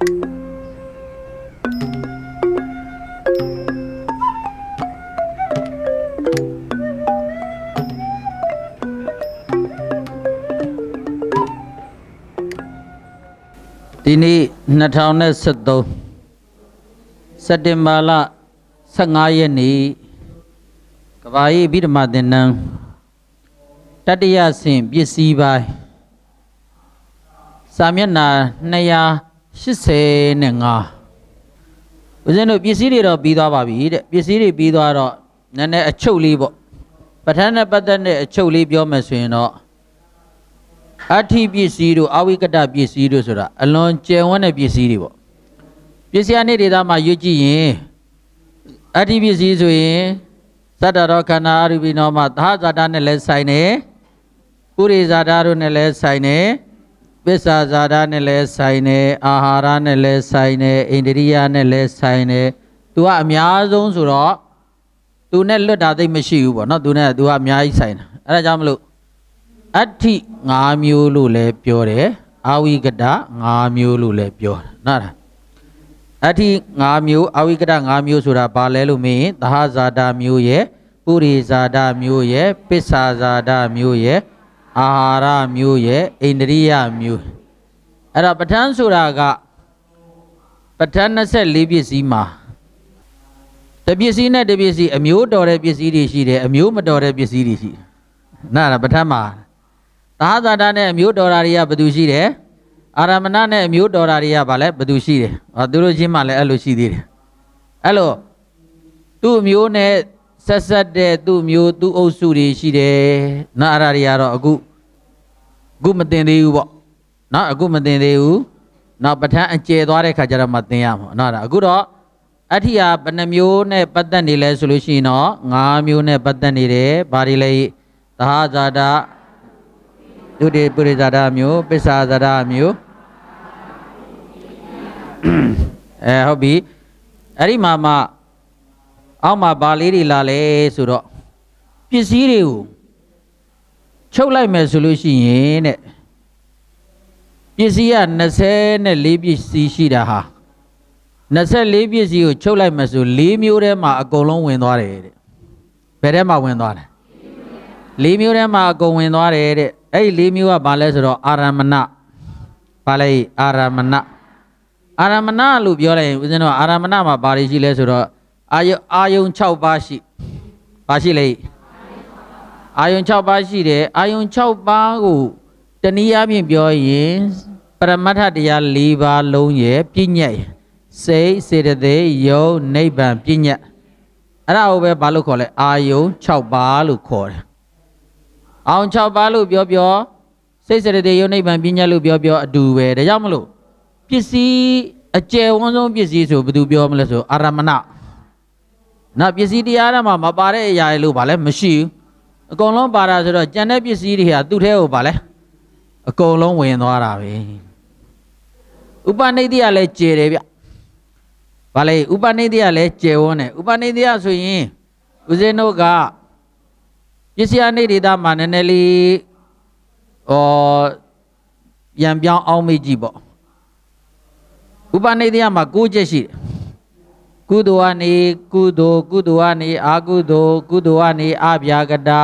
ဒီနေ့2023စက်တင်ဘာလ15ရက်နေ့ကဘာဤဗိဓမာသင်္นานတတိယဆင်ပစ္စည်းပိုင်းစာမျက်နှာ85ဦးဇင်းတို့ပစ္စည်းတွေတော့ပြီးသွားပါပြီတဲ့ပစ္စည်းတွေပြီးသွားတော့နည်းနည်းအချုပ်လေးပေါ့ပဋ္ဌာန်းနဲ့ပတ်သက်တဲ့အချုပ်လေးပြောမယ်ဆိုရင်တော့အဋ္ဌိပစ္စည်းတို့အဝိကတပစ္စည်းတို့ဆိုတာအလွန်ကျယ်ဝန်းတဲ့ပစ္စည်းတွေပေါ့ပစ္စည်းအနေဒေသမှာရွတ်ကြည့်ရင်အဋ္ဌိပစ္စည်းဆိုရင်သတ္တရောခန္ဓာအရူပိနောမှာသာဇာတာနဲ့လည်းဆိုင်တယ်ပုရိဇာတာတို့နဲ့လည်းဆိုင်တယ်ပစ္စာဇာတာနဲ့လည်းဆိုင်တယ်အာဟာရနဲ့လည်းဆိုင်တယ်အိန္ဒြိယနဲ့လည်းဆိုင်တယ်သူကအများဆုံးဆိုတော့သူနဲ့လွတ်တာသိမရှိဘူးပေါ့နော်သူနဲ့သူကအများကြီးဆိုင်တာအဲဒါကြောင့်မလို့အဋ္ဌိ၅မျိုးလို့လည်းပြောတယ်အာဝိကတ၅မျိုးလို့လည်းပြောတယ်နော်လားအဋ္ဌိ၅မျိုးအာဝိကတ၅မျိုးဆိုတာဘာလဲလို့မေးရင်သဟဇာတာမျိုးရဲ့ပုရိဇာတာမျိုးရဲ့ပစ္စာဇာတာမျိုးရဲ့အာဟာရမျိုးရဲ့အိန္ဒြိယမျိုးအဲ့တော့ပဋ္ဌာန်းဆိုတာကပဋ္ဌာန်း24ပစ္စည်းမှာတပစ္စည်းနဲ့တပစ္စည်းအမျိုးတော်တဲ့ပစ္စည်းတွေရှိတယ်အမျိုးမတော်တဲ့ပစ္စည်းတွေရှိတယ်နားလားပဋ္ဌာန်းမှာသာသာတာနဲ့အမျိုးတော်တာတွေကဘယ်သူရှိတယ်အာရမဏနဲ့အမျိုးတော်တာတွေကဗာလဲဘယ်သူရှိတယ်ဟောသူတို့ချင်းမှလည်းအဲ့လိုရှိသေးတယ်အဲ့လိုသူ့အမျိုးနဲ့ဆက်ဆက်တဲ့သူ့မျိုးသူ့အုပ်စုတွေရှိတယ်။နော်အဲ့ဒါတွေကတော့အခုအခုမတင်သေးဘူးပေါ့။နော်အခုမတင်သေးဘူး။နောက်ပဋ္ဌာန်းအကျယ်သွားတဲ့ခါကျတော့မတင်ရမှာ။နော်ဒါအခုတော့အဋ္ဌိယဘယ်နှမျိုးနဲ့ပတ်သက်နေလဲဆိုလို့ရှိရင်တော့၅မျိုးနဲ့ပတ်သက်နေတယ်။ဘာတွေလဲ။သဟာဇာတာဒုတိပုရိဇာတာမျိုးပစ္ဆာဇာတာမျိုးအဲဟုတ်ပြီ။အဲ့ဒီမှာမှအောက်မှာဗာလေးတွေလာလဲဆိုတော့ပစ္စည်းတွေကိုချုပ်လိုက်မယ်ဆိုလို့ရှိရင်တဲ့ပစ္စည်းက24ပစ္စည်းရှိတာဟာ24ပစ္စည်းကိုချုပ်လိုက်မယ်ဆို၄မျိုးထဲမှာအကုန်လုံးဝင်သွားတယ်တဲ့ဘယ်ထဲမှာဝင်သွားတယ်၄မျိုးထဲမှာအကုန်ဝင်သွားတယ်တဲ့အဲ့ဒီ၄မျိုးကဘာလဲဆိုတော့အာရမဏဘာလဲအာရမဏအာရမဏလို့ပြောလိုက်ရင်ဦးဇင်းတို့အာရမဏမှာဘာတွေရှိလဲဆိုတော့အာယုအာယုံ6ပါးရှိပါရှိလေအာယုံ6ပါးရှိတယ်အာယုံ6ပါးကိုတနည်းအားဖြင့်ပြောရင်ပရမတ္ထတရား၄ပါးလုံးရဲ့ပြည့်ညတ်စိတ်စေတသိက်ယုံနိဗ္ဗာန်ပြည့်ညတ်အဲ့ဒါကိုပဲဘာလို့ခေါ်လဲအာယုံ6ပါးလို့ခေါ်တယ်အောင်6ပါးလို့ပြောပြောစိတ်စေတသိက်ယုံနိဗ္ဗာန်ပြည့်ညတ်လို့ပြောပြောအတူပဲဒါကြောင့်မလို့ပစ္စည်းအကျယ်ဝန်းဆုံးပစ္စည်းဆိုဘယ်သူပြောမလဲဆိုအာရမဏနော်ပစ္စည်းတရားထဲမှာမပါတဲ့အရာတွေလို့ဗာလဲမရှိဘူးအကုန်လုံးပါတာဆိုတော့ကြံတဲ့ပစ္စည်းတွေဟာသူ့ထဲကိုဗာလဲအကုန်လုံးဝင်သွားတာပဲဥပနိဒိယလည်းကျေတယ်ဗျဗာလဲဥပနိဒိယလည်းကျေဝန်းတယ်ဥပနိဒိယဆိုရင်ဦးဇင်းတို့ကပစ္စည်းအနိဒိတာမှာနည်းနည်းလေးဟောပြန်ပြောင်းအောင်မိကြည့်ပေါ့ဥပနိဒိယမှာ၉ချက်ရှိတယ်ကုသိုလ်ကနေကုသိုလ်ကုသိုလ်ကနေအာကုသိုလ်ကုသိုလ်ကနေအပြာကတာ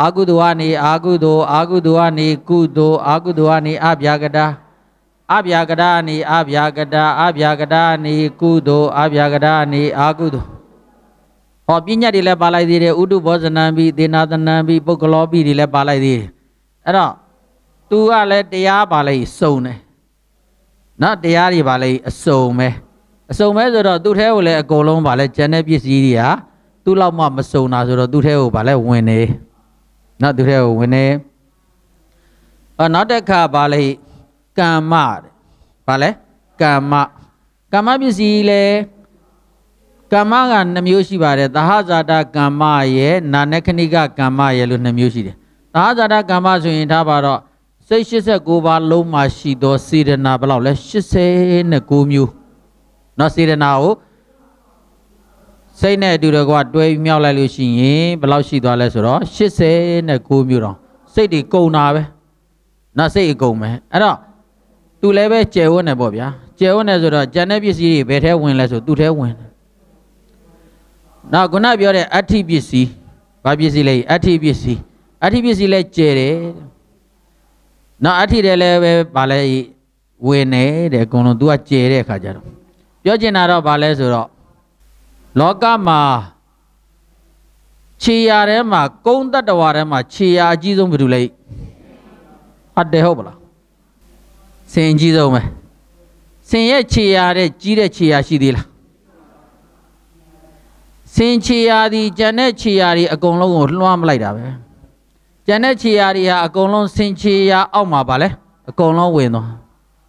အာကုသိုလ်ကနေအာကုသိုလ်အာကုသိုလ်ကနေကုသိုလ်အာကုသိုလ်ကနေအပြာကတာ အပြာကတာနေအပြာကတာအပြာကတာနေကုသိုလ်အပြာကတာနေအာကုသိုလ်ဟောပညာတွေလည်းပါလိုက်သေးတယ်ဥတုဘောဇနံပိဒေနာသနံပိပုဂ္ဂလောပိတွေလည်းပါလိုက်သေးတယ်အဲ့တော့ तू ကလည်းတရားပါလိုက်စုံတယ်နော်တရားတွေပါလိုက်အစုံပဲအစုံပဲဆိုတော့သူ့ထဲကိုလည်းအကုန်လုံးဗာလဲကျန်တဲ့ပစ္စည်းတွေကသူ့လောက်မှမစုံတာဆိုတော့သူ့ထဲကိုဗာလဲဝင်နေနော်သူ့ထဲကိုဝင်နေအော်နောက်တစ်ခါဗာလဲကမ္မတဲ့ဗာလဲကမ္မကမ္မပစ္စည်းလဲကမ္မကနှမျိုးရှိပါတယ်သဟဇာတကမ္မရဲ့နာနခဏိကကမ္မရဲ့လို့နှမျိုးရှိတယ်သဟဇာတကမ္မဆိုရင်ထားပါတော့စိတ်89ပါးလုံးမှာရှိသောစေတနာဘယ်လောက်လဲ89မျိုးနော်စေတနာကိုစိတ်နဲ့အတူတကွတွဲပြီးမြောက်လိုက်လို့ရှိရင်ဘယ်လောက်ရှိသွားလဲဆိုတော့89မြို့တော့စိတ်တွေကုန်တာပဲနော်စိတ်အကုန်ပဲအဲ့တော့သူလည်းပဲကျယ်ဝန်းနေပေါ့ဗျာကျယ်ဝန်းနေဆိုတော့ကျန်တဲ့ပစ္စည်းတွေဘယ်ထဲဝင်လဲဆိုသူထဲဝင်နောက်ခုနပြောတဲ့အဋ္ဌိပစ္စည်းဘာပစ္စည်းလဲအဋ္ဌိပစ္စည်းအဋ္ဌိပစ္စည်းလဲကျယ်တယ်နောက်အဋ္ဌိတယ်လည်းပဲဗာလဲဝင်နေတယ်အကုန်လုံး तू ကကျယ်တဲ့အခါကျတော့ပြောချင်တာတော့ဗာလဲဆိုတော့လောကမှာခြေရာထဲမှာကုန်းတတဝါထဲမှာ ခြေရာအကြီးဆုံးဘယ်သူလဲအတဲဟုတ်ပလားဆင်အကြီးဆုံးပဲဆင်ရဲ့ခြေရာတဲ့ကြီးတဲ့ခြေရာရှိသေးလားဆင်ခြေရာဒီဂျန်တဲ့ခြေရာဒီအကုန်လုံးကိုလွှမ်းမလိုက်တာပဲဂျန်တဲ့ခြေရာဒီဟာအကုန်လုံးဆင်ခြေရာအောက်မှာဗာလဲအကုန်လုံးဝင်သွား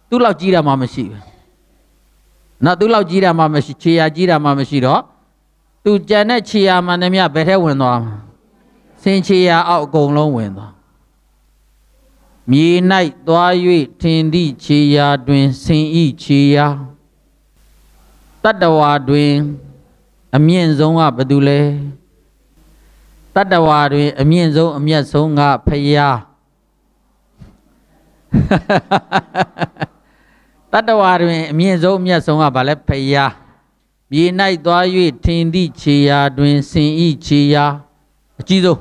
သူ့လောက်ကြီးတာမှမရှိဘူးနော်သူ့လောက်ကြီးတာမှမရှိခြေရာကြီးတာမှမရှိတော့သူကြံတဲ့ခြေရာမှန်သမျှဘယ်ထဲဝင်သွားမှာဆင်းခြေရာအောက်အကုန်လုံးဝင်သွားမြေ၌သွား၍ထင်သည့်ခြေရာတွင်ဆင်းဤခြေရာတတဝါတွင် အမြင့်ဆုံးကဘယ်သူလဲတတဝါတွင်အမြင့်ဆုံးအမျက်ဆုံးကဖရာတတဝါတွင်အမြင့်ဆုံးအမြတ်ဆုံးကဗာလဲဖရာမြေ၌သွား၍ထင်သည့်ခြေရာ တွင် စင်ဤခြေရာအကြီးဆုံး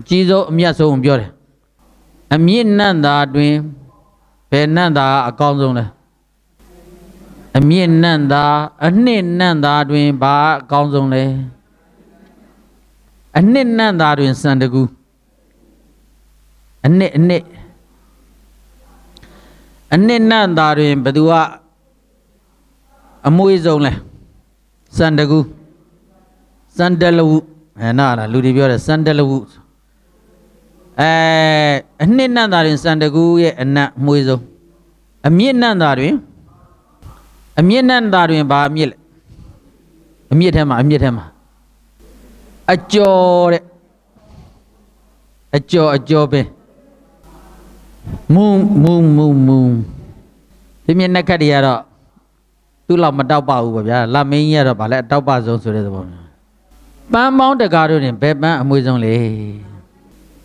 အကြီးဆုံးအမြတ်ဆုံးပြောတယ်အမြင့်နန္တာတွင်ဘယ်နန္တာအကောင်းဆုံးလဲအမြင့်နန္တာအနှစ်နန္တာတွင်ဘာအကောင်းဆုံးလဲအနှစ်နန္တာတွင်စံတကူအနှစ်အနှစ်အနှစ်နန့်သာတွင်ဘသူကအမွေဆုံးလဲစန္ဒကူစန္ဒလဝုအဲနာလားလူတွေပြောတယ်စန္ဒလဝုအဲအနှစ်နန့်သာတွင်စန္ဒကူရဲ့အနတ်အမွေဆုံးအမြင့်နန့်သာတွင်အမြင့်နန့်သာတွင်ဘာအမြင့်လဲအမြင့်ထဲမှာအမြင့်ထဲမှာအကျော်တဲ့အကျော်အကျော်ပင်မုံမုံမုံမုံပြင်းပြင်းနက်ခတ်တွေကတော့သူ့လောက်မတောက်ပဘူးပေါ့ဗျာလမင်းကြီးကတော့ဗာလဲအတောက်ပဆုံးဆိုတဲ့သဘောမျိုးပန်းပေါင်းတကားတို့တင်ဘယ်ပန်းအမွေဆုံးလေ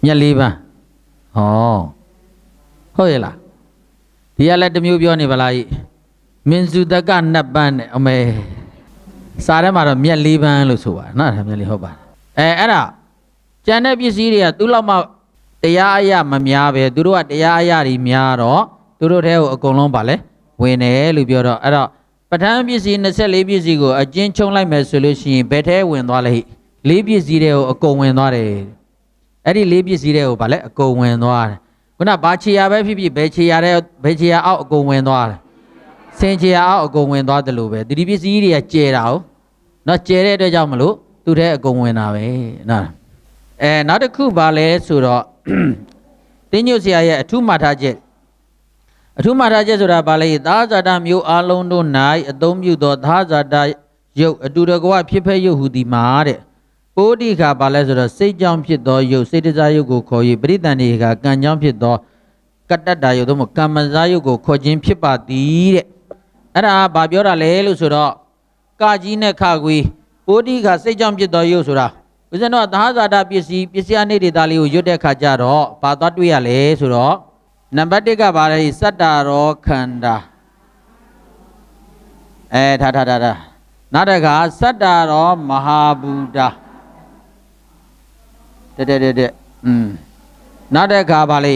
မြက်လေးပန်းဟောဟုတ်ရဲ့လားဒီကလည်းတမျိုးပြောနေပါလားဤမင်းစုတကနတ်ပန်းနဲ့အမေစာထဲမှာတော့မြက်လေးပန်းလို့ဆိုပါနော်မြက်လေးဟုတ်ပါတယ်အဲအဲ့ဒါကျန်တဲ့ပစ္စည်းတွေကသူ့လောက်မှတရားအရာမများပဲသူတို့ကတရားအရာတွေများတော့သူတို့ထဲကိုအကုန်လုံးပါလဲဝင်တယ်လို့ပြောတော့အဲ့တော့ပဋ္ဌာန်းပစ္စည်း24ပစ္စည်းကိုအကျဉ်းချုပ်လိုက်မယ်ဆိုလို့ရှိရင်ဘယ်ထဲဝင်သွားလဲလေးပစ္စည်းတွေကိုအကုန်ဝင်သွားတယ်အဲ့ဒီလေးပစ္စည်းတွေကိုဗာလဲအကုန်ဝင်သွားတယ်ခုနဘာခြေရာပဲဖြစ်ဖြစ်ဘယ်ခြေရာတဲ့ဘယ်ခြေရာအောက်အကုန်ဝင်သွားတယ်ဆင်ခြေရာအောက်အကုန်ဝင်သွားတယ်လို့ပဲဒီပစ္စည်းတွေကကျဲတာ哦နော်ကျဲတဲ့အတွက်ကြောင့်မလို့သူ့ထဲအကုန်ဝင်တာပဲနော်အဲနောက်တစ်ခုဗာလဲဆိုတော့တင်းညွတ်ဆရာရဲ့အထုမှတ်ထားချက်အထုမှတ်ထားချက်ဆိုတာဘာလဲသာဇာတမျိုးအလုံးတို့၌အသုံးပြုသောသာဇာတယုတ်အတူတကွဖြစ်ဖက်ယုတ်ဟူသည်မှာတဲ့ပိုးတိခါဘာလဲဆိုတော့စိတ်ကြောင့်ဖြစ်သောယုတ်စိတ်တရားယုတ်ကိုခေါ်၍ပရိသန္တိခါကံကြောင့်ဖြစ်သော ကတ္တတာယုတ်သို့မဟုတ်ကမ္မဇာယုတ်ကိုခေါ်ခြင်းဖြစ်ပါသည်တဲ့အဲ့ဒါဘာပြောတာလဲလို့ဆိုတော့ကကြီးနဲ့ခခွေပိုးတိခါစိတ်ကြောင့်ဖြစ်သောယုတ်ဆိုတာဦးဇင်းတို့သဟဇာတာပစ္စည်းပစ္စည်းအနိဒေတာလေးကိုရွတ်တဲ့ခါကျတော့ဘာသွားတွေ့ရလဲဆိုတော့နံပါတ်1ကဘာလဲစတ္တာရောခန္ဓာအဲထားထားထားနောက်တစ်ခါစတ္တာရောမဟာဘူတာတဲ့တဲ့တဲ့တဲ့อืมနောက်တစ်ခါဘာလဲ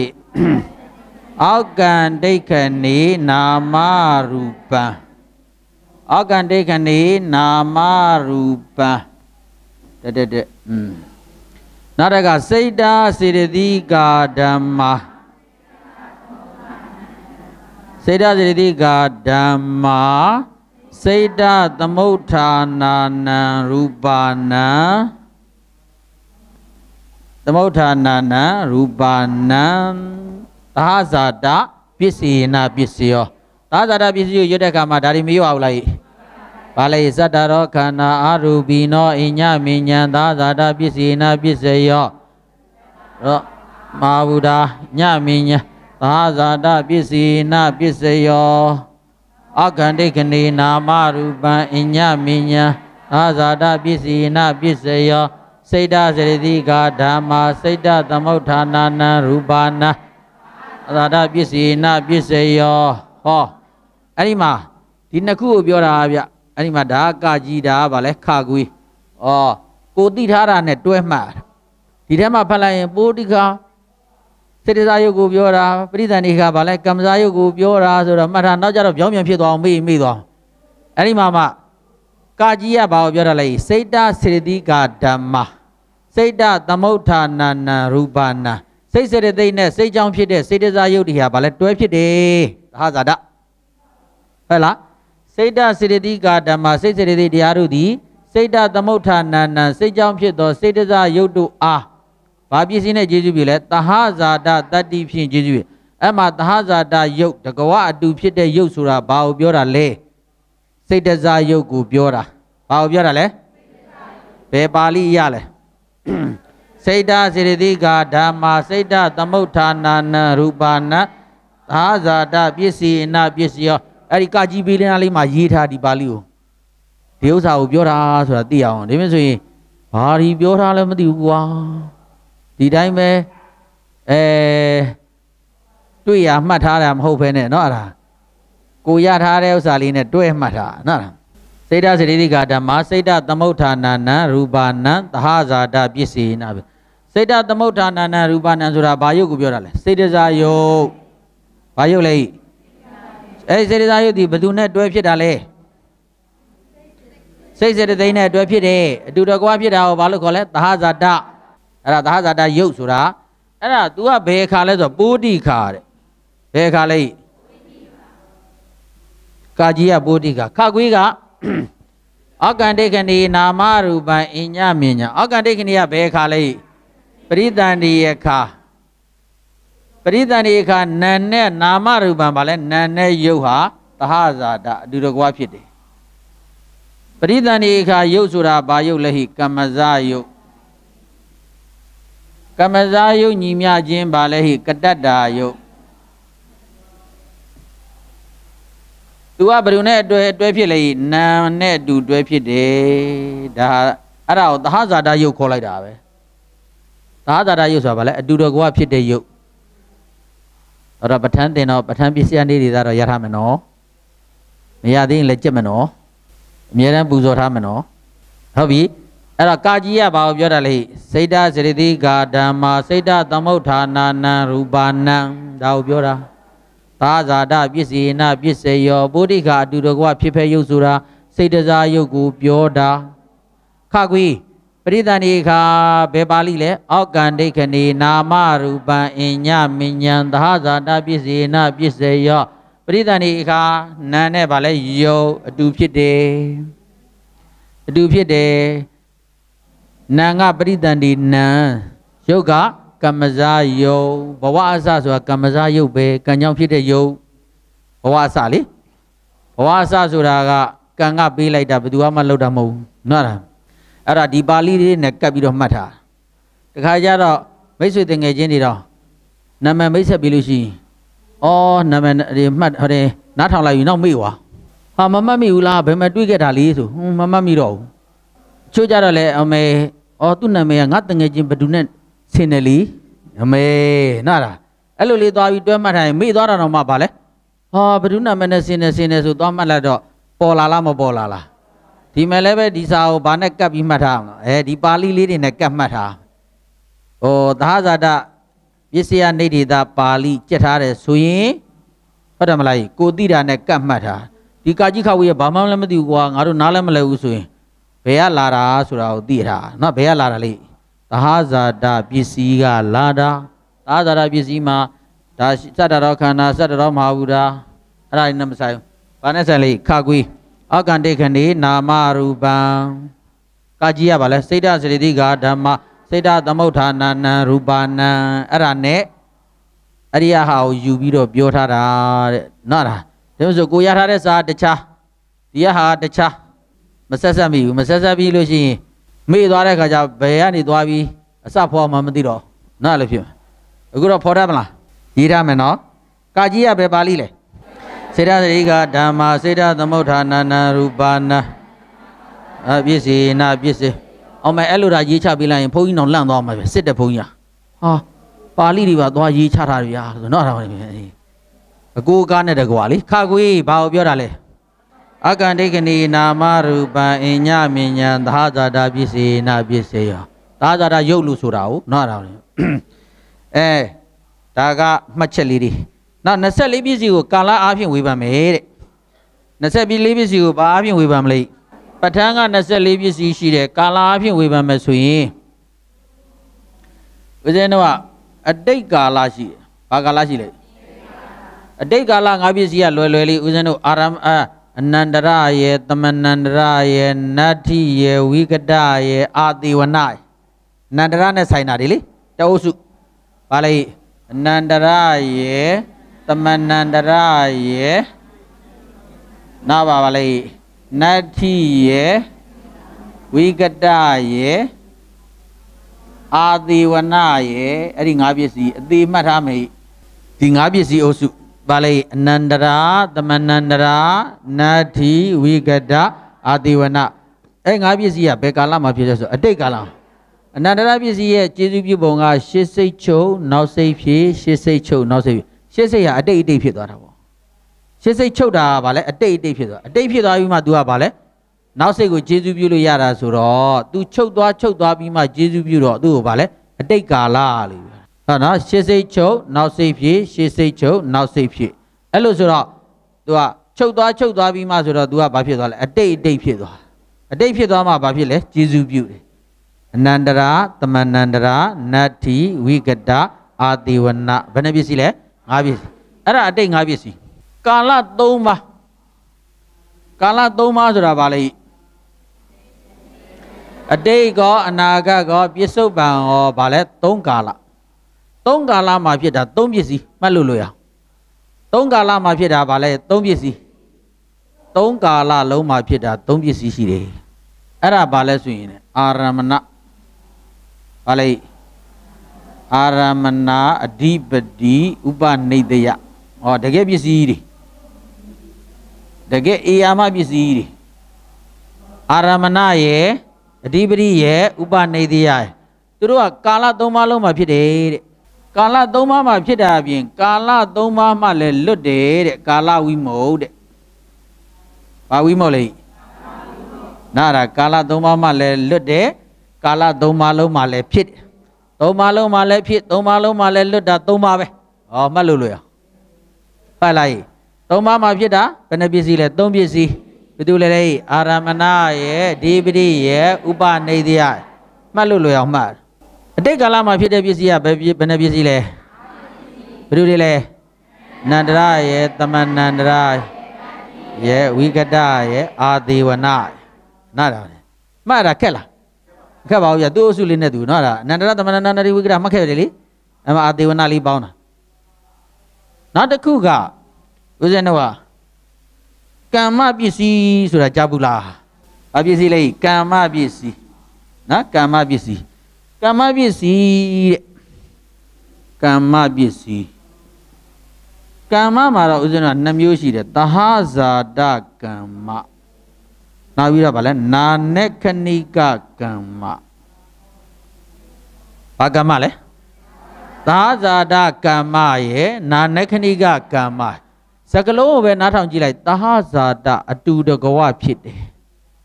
အောက်ကံဒိဋ္ဌနေနာမရူပံအောက်ကံဒိဋ္ဌနေနာမရူပံတက်တက်တက်อืมနောက်တကစိတ်တာစေတသိကာဓမ္မာစေတစေတသိကာဓမ္မာစေတသမုဋ္ဌာနာနံရူပါနံသမုဋ္ဌာနာနံရူပါနံသာဇာတပစ္စည်းနာပစ္စယော သာဇာတပစ္စည်းရွတ်တဲ့အခါမှာဒါတွေမရွာဘူးလားပါလေသတ္တရောခန္ဓာအာရူပိနောအိညမိညာသာသာတာပစ္စည်းနာပစ္စယောရောမာဝုဒာညမိညာသာသာတာပစ္စည်းနာပစ္စယောအခန္တိခဏီနာမရူပံအိညမိညာသာသာတာပစ္စည်းနာပစ္စယောစိတ်ဓာစရတိကာဓမ္မာစိတ်ဓာသမုဋ္ဌာနာနံရူပါနာသာတာပစ္စည်းနာပစ္စယောဟောအဲ့ဒီမှာဒီနှစ်ခုကိုပြောတာဗျအဲ့ဒီမှာဒါကကြီးဒါကဗာလဲခကွေးဩကိုတိထားတာနဲ့တွဲမှတ်ဒီထဲမှာဖတ်လိုက်ရင်ပိုတိခာစေတစာယုတ်ကိုပြောတာပရိသန္တိခာဗာလဲကမ္မစာယုတ်ကိုပြောတာဆိုတော့မှတ်တာနောက်ကြတော့ပြောင်းပြန်ဖြစ်သွားအောင်မေ့မေ့သွားအဲ့ဒီမှာမှကာကြီးကဘာကိုပြောတာလဲစိတ်တစေတိကဓမ္မစိတ်တသမုဋ္ဌာနာနာရူပနာစိတ်စေတသိက်နဲ့စိတ်ကြောင့်ဖြစ်တဲ့စေတစာယုတ်တွေဟာဗာလဲတွဲဖြစ်တယ်ဟာသာဒဟဲ့လားစိတ်တစေတသိကာဓမ္မစိတ်စေတသိတရားတို့သည်စိတ်တသမုဋ္ဌာနာနံစိတ်ကြောင့်ဖြစ်သောစိတ်တစရုပ်တို့အားဘာပစ္စည်းနဲ့ကျေးဇူးပြုလဲတဟဇာတတတ္တိဖြင့်ကျေးဇူးပြုအဲ့မှာတဟဇာတယုတ်တကဝအတူဖြစ်တဲ့ယုတ်ဆိုတာဘာကိုပြောတာလဲစိတ်တစားယုတ်ကိုပြောတာဘာကိုပြောတာလဲဘယ်ပါဠိရလဲစိတ်တစေတသိကာဓမ္မာစိတ်တသမုဋ္ဌာနာနံရူပါဏသာဇာတပစ္စည်းနာပစ္စယောအဲ့ဒီကာကြီးပေးလင်းသားလေးမှာရေးထားဒီပါဠိကိုဒီဥစ္စာကိုပြောတာဆိုတာသိအောင်ဒါမျိုးဆိုရင်ဘာဒီပြောထားလဲမသိဘူးကွာဒီတိုင်းပဲအဲတွေ့ရမှတ်ထားတာမဟုတ်ဘဲနဲ့เนาะအဲ့ဒါကိုရထားတဲ့ဥစ္စာလေးနဲ့တွဲမှတ်တာเนาะစိတ်ဓာစိတ္တိကဓမ္မစိတ်ဓာသမုဋ္ဌာနာနံရူပါနံသဟဇာတပစ္စေနာပဲစိတ်ဓာသမုဋ္ဌာနာနံရူပါနံဆိုတာဘာယုတ်ကိုပြောတာလဲစိတ်တဇာယုတ်ဘာယုတ်လဲအဲ့စေတသာယုတ်ဒီဘသူနဲ့တွဲဖြစ်တာလဲစိတ်စေတသိက်နဲ့တွဲဖြစ်တယ်အတူတကွာဖြစ်တာကိုဘာလို့ခေါ်လဲသဟဇာတအဲ့ဒါသဟဇာတယုတ်ဆိုတာအဲ့ဒါ तू ကဘယ်ခါလဲဆိုပိုးတိခါတဲ့ဘယ်ခါလဲကာကြီးကပိုးတိခါခကွေးကအကန္တိကဏီနာမရူပံအညမြညာအကန္တိကဏီကဘယ်ခါလဲပရိသန္တိယခါပရိသန္တိအခါနာနဲ့နာမရူပံပါလဲနာနဲ့ယုတ်ဟာသဟဇာတအတူတကွာဖြစ်တယ်ပရိသန္တိအခါယုတ်ဆိုတာဘာယုတ်လဲဟိကမ္မဇယုတ်ကမ္မဇယုတ်ညီမြခြင်းဘာလဲဟိကတတ္တာယုတ်သူကဘယ်သူနဲ့အတွဲအတွဲဖြစ်လဲနာနဲ့အတူတွဲဖြစ်တယ်ဒါအဲ့ဒါကိုသဟဇာတယုတ်ခေါ်လိုက်တာပဲသဟဇာတယုတ်ဆိုတာဘာလဲအတူတကွာဖြစ်တဲ့ယုတ်အဲ့တော့ပဋ္ဌာန်းသင်တော့ပဋ္ဌာန်းပစ္စယနေ့တွေကတော့ရထားမယ်နော်မရသေးရင်လည်းကြက်မယ်နော်အမြဲတမ်းပူဇော်ထားမယ်နော်ဟုတ်ပြီအဲ့တော့ကာကြီးကဘာကိုပြောတာလဲစိတ်တစရတိကာဓမ္မာစိတ်တသမုဋ္ဌာနာနံရူပါနံဒါကိုပြောတာသာဇာတပစ္စည်းနာပစ္စယောပုရိခာအတူတကွဖြစ်ဖဲရုပ်ဆိုတာစိတ်တစားရုပ်ကိုပြောတာခကွီးပရိသန္တိခာဘေပါဠိလဲအောက်ကန္ဒိခဏီနာမရူပံအညမဉ္ဇံသဟဇာတပစ္စေနပစ္စယောပရိသန္တိအခါနာနဲ့ဗာလဲယုတ်အတူဖြစ်တယ်အတူဖြစ်တယ်နာငါပရိသန္တိနာယုတ်ကကမ္မဇာယုတ်ဘဝအစဆိုတာကမ္မဇာယုတ်ပဲကံကြောင့်ဖြစ်တဲ့ယုတ်ဘဝအစလေဘဝအစဆိုတာကကံကပေးလိုက်တာဘယ်သူမှမလုပ်တာမဟုတ်ဘူးနော်လားအဲ့ဒါဒီပါဠိလေးနဲ့ကပ်ပြီးတော့မှတ်ထားတခါကျတော့မိတ်ဆွေတငယ်ချင်းတွေတော့နာမည်မိတ်ဆက်ပြီးလို့ရှိရင်အော်နာမည်ဒီမှတ်ဟိုတယ်နားထောင်လိုက်ရင်တော့မေ့ွာဟာမမှတ်မိဘူးလားဘယ်မှာတွေ့ခဲ့တာလေးဆိုဟွန်းမမှတ်မိတော့ဘူးချို့ကြတော့လေအမေအော်သူ့နာမည်ကငါတငယ်ချင်းဘဒူနဲ့ဆင်တယ်လीအမေနားလားအဲ့လိုလေးသွားပြီးတွဲမှတ်ထားရင်မေ့သွားတာတော့မှပါလေဟာဘဒူနာမည်နဲ့ဆင်တယ်ဆင်တယ်ဆိုသွားမှတ်လိုက်တော့ပေါ်လာလားမပေါ်လာလားဒီမဲ့လည်းပဲဒီစာကိုဘာနဲ့ကပ်ပြီးမှတ်ထားမှာအဲဒီပါဠိလေးတွေနဲ့ကပ်မှတ်ထားဟောသာသာတပစ္စယနေဒီတာပါဠိကျက်ထားတယ်ဆိုရင်ဟုတ်တယ်မလားကိုတိတာနဲ့ကပ်မှတ်ထားဒီကာကြီးခါဝေးရဲ့ဘာမှလည်းမသိဘူးကွာငါတို့နားလည်းမလည်ဘူးဆိုရင်ဘယ်ကလာတာဆိုတာကိုသိထားနော်ဘယ်ကလာတာလေးသာသာတပစ္စည်းကလာတာသာသာတပစ္စည်းမှာဒါစတ္တရောခန္ဓာစတ္တရောမဟာဘူးတာအဲ့ဒါလည်းမဆိုင်ဘူးဘာနဲ့ဆိုင်လေးခါကွေးအကန္တိခဏီနာမရူပံကကြည့်ရပါလဲစိတ်ဓာစေတိကဓမ္မစိတ်ဓာသမုဋ္ဌာနာနံရူပနံအဲ့ဒါနဲ့အရိယဟာကိုယူပြီးတော့ပြောထားတာတဲ့နော်လားဒါမှမဟုတ်ကိုရထားတဲ့စာတခြားဒီရဟာတခြားမဆက်ဆက်မိဘူးမဆက်ဆက်ပြီးလို့ရှိရင်မေ့သွားတဲ့ခါကျဘယ်ကနေသွားပြီးအစဖော်မှမသိတော့နော်လို့ဖြစ်အခုတော့ဖော်တတ်မလားရေးထားမယ်နော်ကာကြီးကဘယ်ပါဠိလဲစေတသိကဓမ္မာစေတသမုဋ္ဌာနာနာရူပါနာအပစ္စည်းနာပစ္စည်းအောင်မဲအဲ့လိုဒါရေးချပေးလိုက်ရင်ဘုန်းကြီးတော်လန့်သွားမှာပဲစစ်တဲ့ဘုန်းကြီးဟာပါဠိတွေပါသွားရေးချတာတွေရာဆိုတော့ဒါပါအကိုကားနဲ့တကွာလေခါကွေးဘာကိုပြောတာလဲအကန္တိကနီနာမရူပံအညမဉ္ဇံသာဇာတာပစ္စေနာပစ္စေယသာဇာတာရုပ်လို့ဆိုတာကိုနော်အဲ့ဒါအဲဒါကမှတ်ချက်လေးတွေနောက်24ပစ္စည်းကိုကာလအားဖြင့်ဝေဖန်မယ်တဲ့24ပစ္စည်းကိုဘာအားဖြင့်ဝေဖန်မလဲပဋ္ဌာန်းက24ပစ္စည်းရှိတယ်ကာလအားဖြင့်ဝေဖန်မယ်ဆိုရင်ဦးဇင်းတို့ကအတိတ်ကာလရှိတယ်ဘာကာလရှိလဲအတိတ်ကာလငါးပစ္စည်းကလွယ်လွယ်လေးဦးဇင်းတို့အာရမအနန္တရရေတမနန္တရရေနတ္ထိရေဝိကတရေအာတိဝနရေနန္တရနဲ့ဆိုင်တာဒီလေတအုပ်စုဘာလဲအနန္တရရေသမဏန္တရယေနောက်ပါပါလေနတ္ထိယေဝိကတယေအာတိဝနယေအဲ့ဒီငါးပစ္စည်းအသေးမှတ်ထားမယ်ဒီငါးပစ္စည်းအုပ်စုပါလေအနန္တရာသမဏန္တရာနတ္ထိဝိကတအာတိဝနအဲ့ငါးပစ္စည်းကဘယ်ကာလမှာဖြစ်လဲဆိုအတိတ်ကာလအနန္တရာပစ္စည်းရဲ့ကျေးဇူးပြုပုံကရှစ်စိတ်ချုပ်နောက်စိတ်ဖြည့်ရှစ်စိတ်ချုပ်နောက်စိတ်ဖြည့်ရှေ့စိတ်ဟာအတိတ်အတိတ်ဖြစ်သွားတာပေါ့ရှေ့စိတ်ချုပ်တာကဘာလဲအတိတ်အတိတ်ဖြစ်သွားအတိတ်ဖြစ်သွားပြီးမှ तू ကဘာလဲနောက်စိတ်ကိုကျေစုပြုလို့ရတာဆိုတော့ तू ချုပ်သွားချုပ်သွားပြီးမှကျေစုပြုတော့သူ့ကိုဘာလဲအတိတ်ကာလလို့ပြောတာဟုတ်နော်ရှေ့စိတ်ချုပ်နောက်စိတ်ဖြစ်ရှေ့စိတ်ချုပ်နောက်စိတ်ဖြစ်အဲ့လိုဆိုတော့ तू ကချုပ်သွားချုပ်သွားပြီးမှဆိုတော့ तू ကဘာဖြစ်သွားလဲအတိတ်အတိတ်ဖြစ်သွားအတိတ်ဖြစ်သွားမှဘာဖြစ်လဲကျေစုပြုတယ်အနန္တရာတမန္တရာနတ္ထိဝိကတအာတိဝနဘယ်နှပစ္စည်းလဲငါးပစ္စည်းအဲ့ဒါအတိတ်ငါးပစ္စည်းကာလ၃ပါးကာလ၃ပါးဆိုတာဘာလဲအတိတ်ကောအနာဂတ်ကောပြစ္ဆုတ်ပံရောဘာလဲ၃ကာလ၃ကာလမှာဖြစ်တာ၃ပစ္စည်းမှတ်လို့လို့ရအောင်၃ကာလမှာဖြစ်တာဘာလဲ၃ပစ္စည်း၃ကာလလုံးမှာဖြစ်တာ၃ပစ္စည်းရှိတယ်အဲ့ဒါဘာလဲဆိုရင်အာရမဏဘာလဲအာရမဏအဓိပတိဥပနိတယဟောတကယ်ပစ္စည်းတွေတကယ်အေယာမပစ္စည်းတွေအာရမဏရဲ့အဓိပတိရဲ့ဥပနိတယသူတို့ကကာလ၃ပါးလုံးမှာဖြစ်တယ်တဲ့ကာလ၃ပါးမှာဖြစ်တာအပြင်ကာလ၃ပါးမှာလည်းလွတ်တယ်တဲ့ကာလဝိမုတ်တဲ့ဘာဝိမုတ်လဲနာရာကာလ၃ပါးမှာလည်းလွတ်တယ်ကာလ၃ပါးလုံးမှာလည်းဖြစ်တယ်သုံးပါလုံးမှလည်းဖြစ်သုံးပါလုံးမှလည်းလွတ်တာသုံးပါပဲဩမှတ်လို့လို့ရပတ်လိုက်သုံးပါမှဖြစ်တာဘယ်နှပစ္စည်းလဲသုံးပစ္စည်းဘယ်သူလဲလဲအာရမဏရဲ့ဒီပတိရဲ့ဥပနိဒယမှတ်လို့လို့ရမှတ်အတိတ်ကာလမှာဖြစ်တဲ့ပစ္စည်းကဘယ်ဘယ်နှပစ္စည်းလဲဘယ်သူတွေလဲနန္ဒရရဲ့တမနန္ဒရရဲ့ဝိကတရဲ့အာသေဝနနားတာမှတ်တာခက်လားအခက်ပါဘူးဗျသူ့အစုလေးနဲ့သူနော်ဒါအနန္တရသမဏနာနရိဝိကရမှတ်ခဲ့တယ်လေအမအာသေဝနာလေးပေါင်းတာနောက်တစ်ခုကဦးဇင်းတို့ကကမ္မပစ္စည်းဆိုတာကြားဘူးလားအပစ္စည်းလေးကမ္မပစ္စည်းနော်ကမ္မပစ္စည်းကမ္မပစ္စည်းတဲ့ကမ္မပစ္စည်းကမ္မမှာတော့ဦးဇင်းတို့က2မျိုးရှိတယ်သဟဇာတကမ္မနောက်ပြီးတော့ဗာလဲနာနခဏိကကမ္မဘာကမ္မလဲသာဇာတကမ္မရဲ့နာနခဏိကကမ္မစကလုံးကိုပဲနားထောင်ကြည့်လိုက်သဟဇာတအတူတကဝဖြစ်တယ်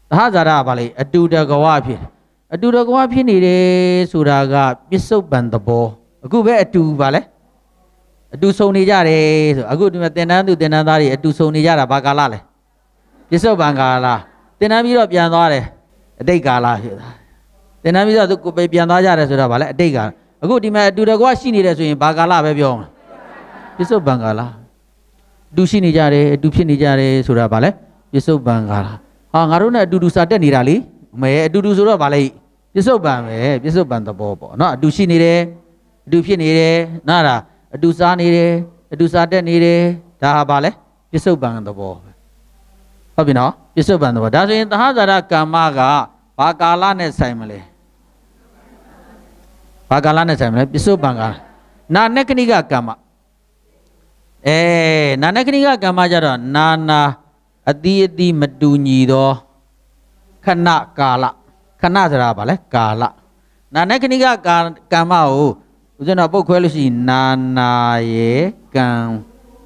သဟဇာတကဗာလဲအတူတကဝဖြစ်တယ်အတူတကွာဖြစ်နေတယ်ဆိုတာကပစ္စုပန်သဘောအခုပဲအတူပါလဲအတူဆုံနေကြတယ်ဆိုအခုဒီမှာတင်တန်းသူတင်တန်းသားတွေအတူဆုံနေကြတာဘာကာလလဲပစ္စုပန်ကာလသင်တန်းပြီးတော့ပြန်သွားတယ်အတိတ်ကာလဖြစ်သွားတယ်သင်တန်းပြီးတော့သူကိုပဲပြန်သွားကြတယ်ဆိုတော့ဗာလဲအတိတ်ကာလအခုဒီမှာအတူတကွရှိနေတယ်ဆိုရင်ဘာကာလပဲပြောမှာပြစ္ဆုတ်ပံကာလအတူရှိနေကြတယ်အတူဖြစ်နေကြတယ်ဆိုတာဗာလဲပြစ္ဆုတ်ပံကာလဟာငါတို့နဲ့အတူတူစာတက်နေတာလေမဲအတူတူဆိုတော့ဗာလဲပြစ္ဆုတ်ပံပဲပြစ္ဆုတ်ပံသဘောပေါ့နော်အတူရှိနေတယ်အတူဖြစ်နေတယ်နားလားအတူစားနေတယ်အတူစားတက်နေတယ်ဒါဟာဗာလဲပြစ္ဆုတ်ပံသဘောပဲဟုတ်ပြီနော်ပစ္စုပန်သဘောဒါဆိုရင်သဟဇာရကမ္မကဘာကာလနဲ့ဆိုင်မလဲဘာကာလနဲ့ဆိုင်မလဲပစ္စုပန်ကနာနက်ကဏိကကမ္မအဲနာနက်ကဏိကကမ္မကြတော့နာနာအတိအတိမတူညီသောခဏကာလခဏဆိုတာဗာလဲကာလနာနက်ကဏိကကမ္မကိုဦးဇင်းတော်ပုတ်ခွဲလို့ရှိရင်နာနာရေကံ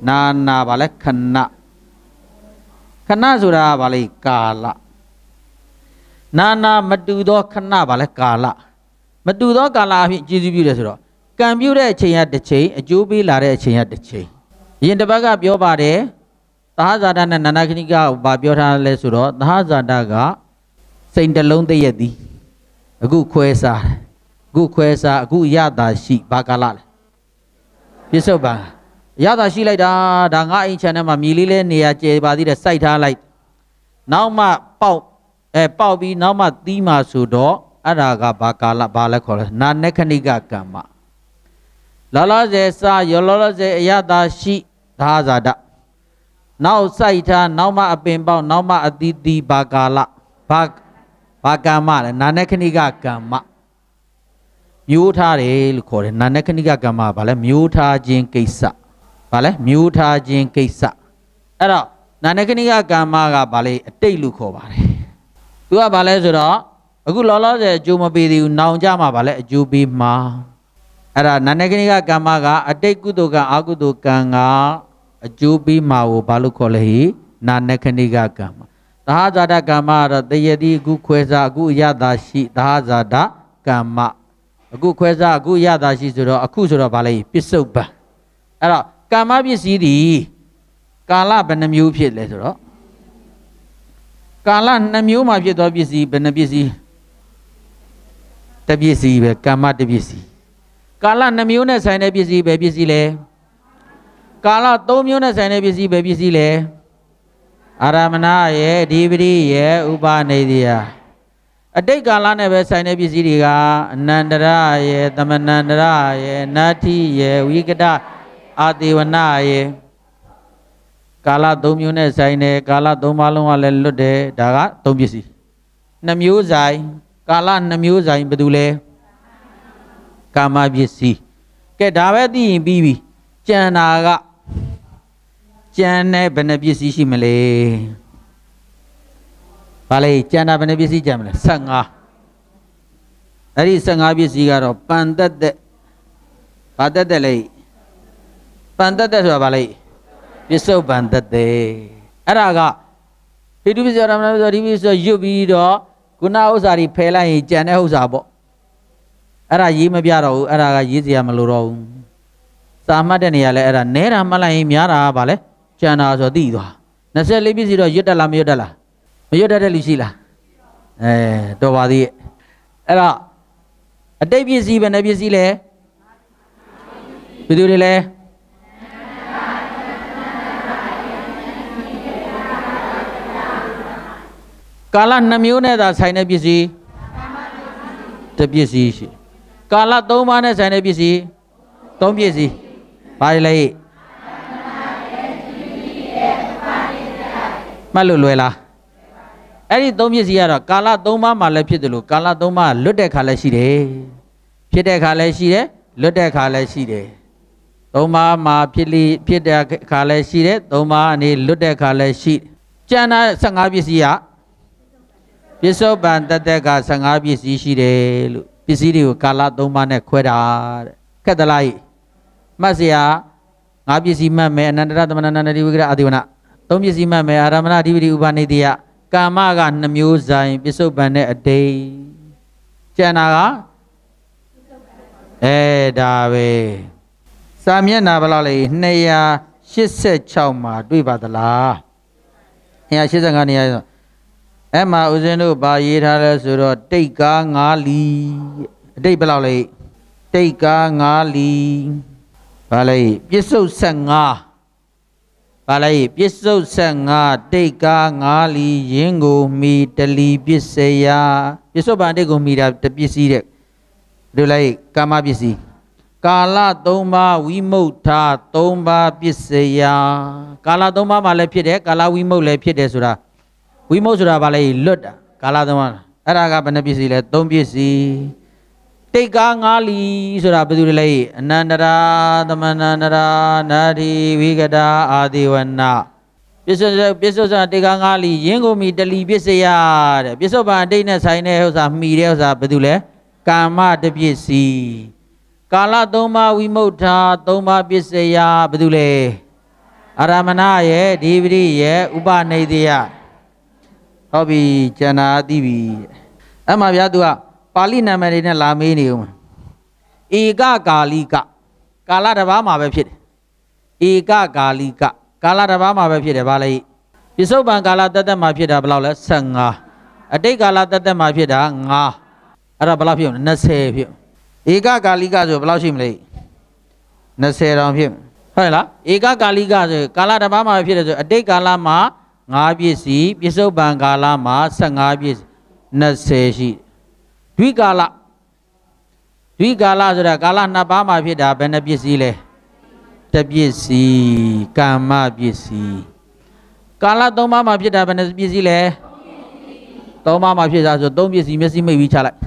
နာနာဗာလဲခဏခဏဆိုတာကဘာလဲကာလနာနာမတူသောခဏဘာလဲကာလမတူသောကာလအဖြစ်ကျေစုပြုတယ်ဆိုတော့ကံပြုတဲ့အချိန်ရတစ်ချိန်အကျိုးပေးလာတဲ့အချိန်ရတစ်ချိန်ရင်တစ်ပတ်ကပြောပါတယ်သဟဇာတနဲ့နာနာခဏိကကိုဘာပြောထားလဲဆိုတော့သဟဇာတကစိန်တလုံးတည့်ရသည်အခုခွဲစားအခုခွဲစားအခုရတာရှိဘာကာလလဲပြစ္ဆုတ်ပန်ရတာရှိလိုက်တာဒါငါအိမ်ခြံထဲမှာမြေလေးလေးနေရာကျယ်ပါသေးတယ်စိုက်ထားလိုက်နောက်မှပေါက်အဲပေါက်ပြီးနောက်မှသီးမှဆိုတော့အဲ့ဒါကဘာကာလဘာလဲခေါ်လဲနာနခဏိကကမ္မလောလောဆယ်စာရောလောလောဆယ်အရတာရှိဒါဇာတနောက်စိုက်ထားနောက်မှအပင်ပေါက်နောက်မှ အသီးသီးဘာကာလဘာဘာကမ္မလဲနာနခဏိကကမ္မမျိုးထားတယ်လို့ခေါ်တယ်နာနခဏိကကမ္မဘာလဲမျိုးထားခြင်းကိစ္စဘာလဲမြူထားခြင်းကိစ္စအဲ့တော့နာနကနိကကမ္မကဘာလဲအတိတ်လို့ခေါ်ပါတယ်သူကဘာလဲဆိုတော့အခုလောလောဆယ်အကျိုးမပေးသေးဘူးနောင်ကြမှာဘာလဲအကျိုးပေးမှာအဲ့ဒါနာနကနိကကမ္မက အတိတ်ကုသိုလ်ကအာကုသိုလ်ကံကအကျိုးပေးမှာကိုဘာလို့ခေါ်လဲဟိနာနကနိကကမ္မသဟဇာတကမ္မကတော့တယတိအခုခွဲစားအခုအရသာရှိသဟဇာတကမ္မအခုခွဲစားအခုအရသာရှိဆိုတော့အခုဆိုတော့ဗာလေပစ္စုပန်အဲ့တော့ကာမပစ္စည်းဒီကာလဘယ်နှမျိုးဖြစ်လဲဆိုတော့ကာလနှမျိုးမှာဖြစ်သောပစ္စည်းဘယ်နှပစ္စည်းတပစ္စည်းပဲကာမတပစ္စည်းကာလနှမျိုးနဲ့ဆိုင်တဲ့ပစ္စည်းပဲပစ္စည်းလဲကာလ၃မျိုးနဲ့ဆိုင်တဲ့ပစ္စည်းပဲပစ္စည်းလဲအာရမဏရဲ့ဒီပတိရဲ့ဥပနိဒိယအတိတ်ကာလနဲ့ပဲဆိုင်တဲ့ပစ္စည်းတွေကအနန္တရရဲ့သမဏန္တရရဲ့နာတိရဲ့ဝိကတရဲ့အာတိဝနရေကာလ၃မျိုးနဲ့ဆိုင်တယ်ကာလ၃ပါးလုံးကလည်းလွတ်တယ်ဒါက၃ပစ္စည်းနှစ်မျိုးဆိုင်ကာလနှစ်မျိုးဆိုင်ဘယ်သူလဲကာမပစ္စည်းကဲဒါပဲသိရင်ပြီးပြီကြံတာကကြံတဲ့ဘယ်နှပစ္စည်းရှိမလဲဘာလဲကြံတာဘယ်နှပစ္စည်းကြံမလဲ15အဲ့ဒီ15ပစ္စည်းကတော့ပန်တက်တဲ့ဘာတက်တဲ့လဲပန်တတ်တဲ့ဆိုတာဗာလိုက်ပစ္စုပန်တတ်တဲ့အဲ့ဒါကဟိတုပစ္စယရမဏပစ္စယဒီပစ္စယရွတ်ပြီးတော့ကုဏဥစ္စာတွေဖယ်လိုက်ရင်ကြံတဲ့ဥစ္စာပေါ့အဲ့ဒါရေးမပြတော့ဘူးအဲ့ဒါကရေးစရာမလိုတော့ဘူးစာမှတ်တဲ့နေရာလဲအဲ့ဒါနဲတာမှတ်လိုက်ရင်များတာဗာလဲကြံတာဆိုသိသွား24ပစ္စည်းတော့ရွတ်တက်လားမရွတ်တက်လားမရွတ်တက်တဲ့လူရှိလားအဲတော်ပါသေးရဲ့အဲ့တော့အတိတ်ပစ္စည်းပဲနဲ့ပစ္စည်းလဲဘယ်သူတွေလဲကာလနှမျိုးနဲ့သာဆိုင်တဲ့ပစ္စည်းတပစ္စည်းရှိကာလ၃ပါးနဲ့ဆိုင်တဲ့ပစ္စည်း၃ပစ္စည်းဘာတွေလဲမှတ်လို့လွယ်လားအဲ့ဒီ၃ပစ္စည်းကတော့ကာလ၃ပါးမှာလည်းဖြစ်တယ်လို့ကာလ၃ပါးလွတ်တဲ့ခါလည်းရှိတယ်ဖြစ်တဲ့ခါလည်းရှိတယ်လွတ်တဲ့ခါလည်းရှိတယ်၃ပါးမှာဖြစ်လိဖြစ်တဲ့ခါလည်းရှိတယ်၃ပါးအနေလွတ်တဲ့ခါလည်းရှိကျန်တာ15ပစ္စည်းကပစ္စုပန်တတက်က15ပစ္စည်းရှိတယ်လို့ပစ္စည်းတွေကိုကာလ3ပါးနဲ့ခွဲတာတဲ့ခက်သလားဤမှတ်စရာငါပစ္စည်းမှတ်မယ်အနန္တရသမဏနာတိဝိကရအာတိဝနာသုံးပစ္စည်းမှတ်မယ်အာရမဏဓိပတိဥပနိတိယကာမက2မျိုးဆိုင်ပစ္စုပန်နဲ့အတိတ်ကျန်တာကအဲဒါပဲစာမျက်နှာဘယ်လောက်လဲ286မှာ တွေ့ပါသလား285နေရာဆိုအဲ့မှာဦးဇင်းတို့ပါရေးထားလဲဆိုတော့တိတ်ကား9လီအတိတ်ဘယ်လောက်လဲတိတ်ကား9လီဘာလဲပြစ္ဆုတ်15ဘာလဲပြစ္ဆုတ်15တိတ်ကား9လီရင်းကိုမီတလီပစ္စယပြစ္ဆုတ်ပန်တိတ်ကိုမီတာတပစ္စည်းတဲ့တို့လိုက်ကာမပစ္စည်းကာလ3ပါးဝိမု ठ 3ပါးပစ္စယကာလ3ပါးမှာလည်းဖြစ်တယ်ကာလဝိမုတ်လည်းဖြစ်တယ်ဆိုတာဝိမုတ်ဆိုတာဘာလဲလွတ်တာကာလသမารအဲ့ဒါကဘယ်နှပစ္စည်းလဲ၃ပစ္စည်းတိတ်ကားငါးလီဆိုတာဘယ်သူလဲအနန္တရာသမဏန္တရာနာတိဝိကတာအာဒီဝနာပစ္စုပစ္စုစတေကာငါလီရင်းကုန်မီတလီပစ္စယတဲ့ပစ္စုပန်အတိတ်နဲ့ဆိုင်တဲ့ဥစ္စာမှီတဲ့ဥစ္စာဘာတူလဲကာမတပစ္စည်းကာလသုံးပါးဝိမုဋ္ဌာသုံးပါးပစ္စယဘာတူလဲအာရမဏရဲ့ဒီပရိရဲ့ဥပနိဒေယဟောပြီကျန်တာသိပြီအဲ့မှာဗျာသူကပါဠိနာမည်တွေနဲ့လာမေးနေဦးမှာဧကကာလိကကာလတစ်ပါးမှာပဲဖြစ်တယ်ဧကကာလိကကာလတစ်ပါးမှာပဲဖြစ်တယ်ဗာလေပစ္စုပန်ကာလတသက်မှာဖြစ်တာဘယ်လောက်လဲ15အတိတ်ကာလတသက်မှာဖြစ်တာ9အဲ့ဒါဘယ်လောက်ဖြစ်မလဲ20ဖြစ်ဧကကာလိကဆိုဘယ်လောက်ရှိမလဲ20တောင်ဖြစ်ဟုတ်လားဧကကာလိကဆိုကာလတစ်ပါးမှာဖြစ်တယ်ဆိုအတိတ်ကာလမှာ5ပစ္စည်းပစ္စုပန်ကာလမှာ15ပစ္စည်း20ရှိဒွိကာလဒွိကာလဆိုတာကာလနှစ်ပါးမှာ ဖြစ်တာဘယ်နှပစ္စည်းလဲတပစ္စည်းကာမပစ္စည်းကာလ၃ပါးမှာဖြစ်တာဘယ်နှပစ္စည်းလဲ၃ပါးမှာဖြစ်တာဆို၃ပစ္စည်းမျက်စိမိတ်ပြီးချလိုက်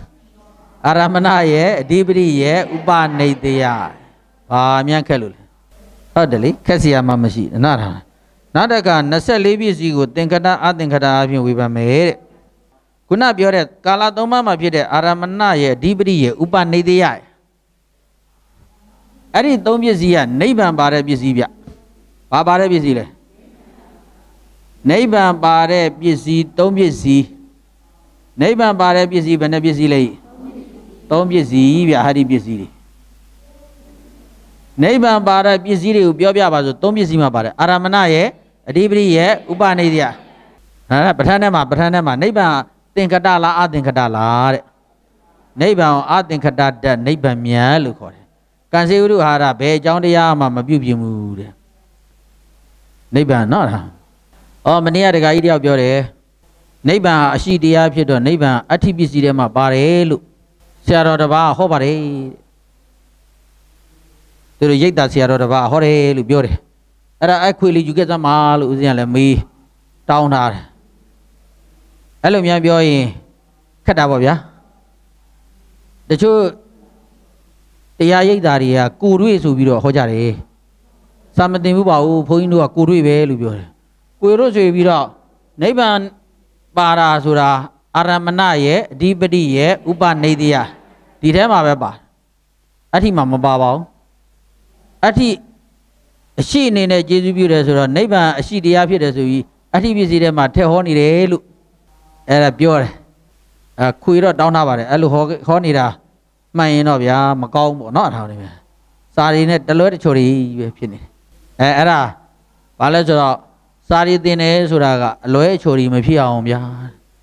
အာရမဏရဲ့အဓိပတိရဲ့ဥပနိတယဘာမြန်ခက်လို့လဲဟုတ်တယ်လေခက်စရာမှမရှိနားထားနောက်တခါ24ပြည့်စည်းကိုသင်္ခတအသင်္ခတအပြင်ဝေဖန်မယ်တဲ့ခုနပြောတဲ့ကာလသုံးပါးမှာဖြစ်တဲ့အာရမဏရဲ့အဓိပတိရဲ့ဥပနိဒေယအဲ့ဒီသုံးပစ္စည်းကနိဗ္ဗာန်ပါတဲ့ပစ္စည်းဗျဘာပါတဲ့ပစ္စည်းလဲနိဗ္ဗာန်ပါတဲ့ပစ္စည်းသုံးပစ္စည်းနိဗ္ဗာန်ပါတဲ့ပစ္စည်းဘယ်နှပစ္စည်းလဲသုံးပစ္စည်းဗျဟာဒီပစ္စည်းတွေနိဗ္ဗာန်ပါတဲ့ပစ္စည်းတွေကိုပြောပြပါဆိုသုံးပစ္စည်းမှာပါတယ်အာရမဏရဲ့အဓိပတိရဲ့ဥပနိဒယဟာပဋ္ဌာန်းထဲမှာပဋ္ဌာန်းထဲမှာနိဗ္ဗာန်သင်္ကတလားအသင်္ကတလားတဲ့နိဗ္ဗာန်ကိုအသင်္ကတတတ်နိဗ္ဗာန်မြန်လို့ခေါ်တယ်ကံစေဥဒ္ဓဟာရဘယ်အကြောင်းတရားမှမပြုတ်ပြင်းဘူးတဲ့နိဗ္ဗာန်နော်လားအော်မနေ့ကတခါကြီးတယောက်ပြောတယ်နိဗ္ဗာန်ဟာအရှိတရားဖြစ်တော့နိဗ္ဗာန်အဋ္ဌိပစ္စည်းထဲမှာပါတယ်လို့ဆရာတော်တပါးဟောပါတယ်သူတို့ရိတ်တာဆရာတော်တပါးဟောတယ်လို့ပြောတယ်အဲ့ဒါအခွေလေးယူခဲ့သမားလို့ဦးဇင်းကလည်းမေးတောင်းထားတယ်အဲ့လိုများပြောရင်ခက်တာပေါ့ဗျာတချို့တရားရိပ်တာတွေကကိုရွေ့ဆိုပြီးတော့ဟောကြတယ်စာမတင်ဘူးပါဘူးဘုန်းကြီးတို့ကကိုရွေ့ပဲလို့ပြောတယ်ကိုရွေ့ဆိုပြီးတော့နိဗ္ဗာန်ပါတာဆိုတာအာရမဏရဲ့အဓိပတိရဲ့ဥပနိဒိယဒီထဲမှာပဲပါအဋ္ဌိမှာမပါပါဘူးအဋ္ဌိအရှိအနေနဲ့ကျေးဇူးပြုတယ်ဆိုတော့နိဗ္ဗာန်အရှိတရားဖြစ်တယ်ဆိုပြီးအဋ္ဌိပစ္စည်းထဲမှာထည့်ဟောနေတယ်လို့အဲ့ဒါပြောတယ်အဲခွေတော့တောင်းထားပါတယ်အဲ့လိုဟောဟောနေတာမှန်ရင်တော့ဗျာမကောင်းဘူးเนาะအထောင်နေပြန်စာရီနဲ့တလွဲတချို့တွေပဲဖြစ်နေတယ်အဲအဲ့ဒါဘာလဲဆိုတော့စာရီတင်တယ်ဆိုတာကအလွဲအချိုတွေမဖြစ်အောင်ဗျာ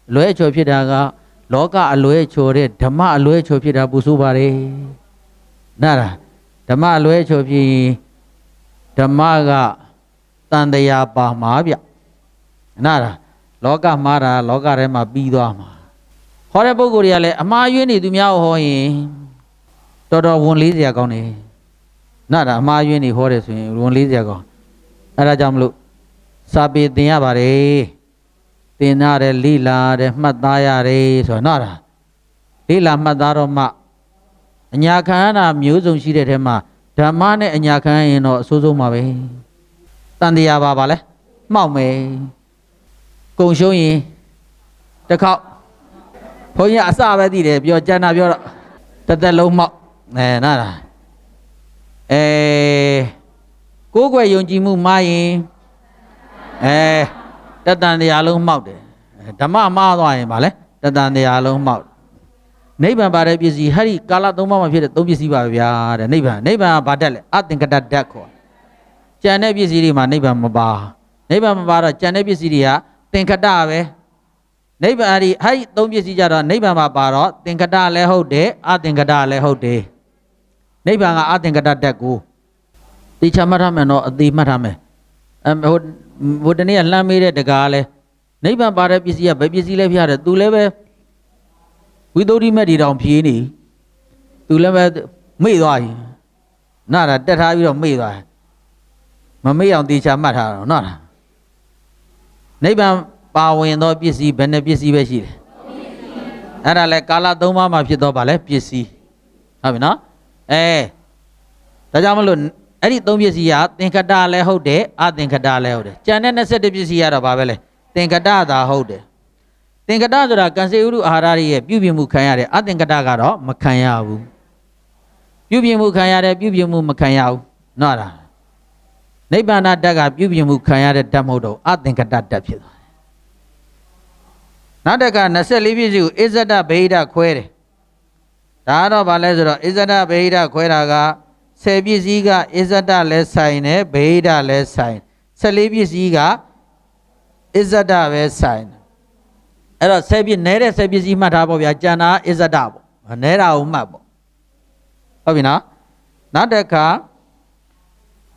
အလွဲအချိုဖြစ်တာကလောကအလွဲအချိုတဲ့ဓမ္မအလွဲအချိုဖြစ်တာပူဆိုးပါတယ်နားလားဓမ္မအလွဲအချိုဖြစ်ရင်ဓမ္မကတန်တရာပါမှာဗျနားလားလောကမှားတာလောကထဲမှာပြီးသွားမှာဟောတဲ့ပုံကိုယ်တွေကလည်းအမှားယွင်းနေသူများကိုဟောရင်တော်တော်ဝန်လေးစရာကောင်းတယ်နားလားအမှားယွင်းနေဟောတယ်ဆိုရင်ဝန်လေးစရာကောင်းအဲ့ဒါကြောင့်မလို့စာပေသင်ရပါတယ်သင်ရတယ်လိလာရတယ်မှတ်သားရတယ်ဆိုတော့နားလားလိလာမှတ်သားတော့မှအညာခန္ဓာမျိုးစုံရှိတဲ့ထဲမှာဓမ္မနဲ့အညာခံရင်တော့အဆိုးဆုံးပါပဲတန်တရားပါပါလဲမှောက်မယ်ကုံရှုံးရင်တစ်ခေါက်ဘုန်းကြီးအစပဲသိတယ်ပြောကျန်တာပြောတော့တသက်လုံးမှောက်အဲနားလားအဲကိုယ်ွယ်ယုံကြည်မှုမှားရင်အဲတတန်တရားလုံးမှောက်တယ်ဓမ္မမှားသွားရင်ဗာလဲတတန်တရားလုံးမှောက်နိဗ္ဗာန်ပါတဲ့ပစ္စည်းဟဲ့ဒီကာလသုံးပါးမှာဖြစ်တဲ့သုံးပစ္စည်းပါပဲဗျာတဲ့နိဗ္ဗာန်နိဗ္ဗာန်ကဘာတက်လဲအသင်္ကတဓာတ်ခေါ်ကြံတဲ့ပစ္စည်းတွေမှာနိဗ္ဗာန်မပါနိဗ္ဗာန်မပါတော့ကြံတဲ့ပစ္စည်းတွေကသင်္ကတပဲနိဗ္ဗာန်အဲ့ဒီဟဲ့သုံးပစ္စည်းကြတော့နိဗ္ဗာန်မှာပါတော့သင်္ကတလည်းဟုတ်တယ်အသင်္ကတလည်းဟုတ်တယ်နိဗ္ဗာန်ကအသင်္ကတဓာတ်ကိုတေချာမှတ်ထားမယ်နော်အသေးမှတ်ထားမယ်အဟိုဟိုတနေ့ကလှမ်းမေးတဲ့တကားလဲနိဗ္ဗာန်ပါတဲ့ပစ္စည်းကဘယ်ပစ္စည်းလဲဖျားတယ်သူလည်းပဲဝိသုဒ္ဓိမက်ဒီတောင်ဖြေးနေသူလည်းပဲမေ့သွားပြီနာတာတက်ထားပြီးတော့မေ့သွားမမေ့အောင်တေချာမှတ်ထားတော့နော်လားနိဗ္ဗာန်ပါဝင်သောပစ္စည်းဘယ်နှပစ္စည်းပဲရှိတယ်အဲ့ဒါလဲကာလသုံးပါးမှာဖြစ်တော့ဗာလဲပစ္စည်းဟုတ်ပြီနော်အဲဒါကြောင့်မလို့အဲ့ဒီသုံးပစ္စည်းကသင်္ခတလည်းဟုတ်တယ်အသင်္ခတလည်းဟုတ်တယ်ကျန်တဲ့21ပစ္စည်းကတော့ဗာပဲလဲသင်္ခတသာဟုတ်တယ်သင်္ကတဆိုတာကံစေဥရုအာဟာရရဲ့ပြုပြင်မှုခံရတယ်အသင်္ကတကတော့မခံရဘူးပြုပြင်မှုခံရတယ်ပြုပြင်မှုမခံရဘူးနော်လားနိဗ္ဗာန်ဓာတ်ကပြုပြင်မှုခံရတဲ့ဓာတ်မဟုတ်တော့အသင်္ကတဓာတ်ဖြစ်သွားတယ်နောက်တစ်ခါ24ပြည့်စုကိုအစ္ဆဒဗေဒခွဲတယ်ဒါကတော့ဗာလဲဆိုတော့အစ္ဆဒဗေဒခွဲတာက10ပြည့်စည်းကအစ္ဆဒလည်းဆိုင်တယ်ဗေဒလည်းဆိုင်14ပြည့်စည်းကအစ္ဆဒပဲဆိုင်အဲ့တော့ဆယ်ပြည့်နဲတဲ့ဆယ်ပြည့်စည်းမှတ်ထားပေါ့ဗျာကျန်တာအစ္ဆဒပေါ့နဲတာကိုမှတ်ပေါ့ဟုတ်ပြီနော်နောက်တစ်ခါ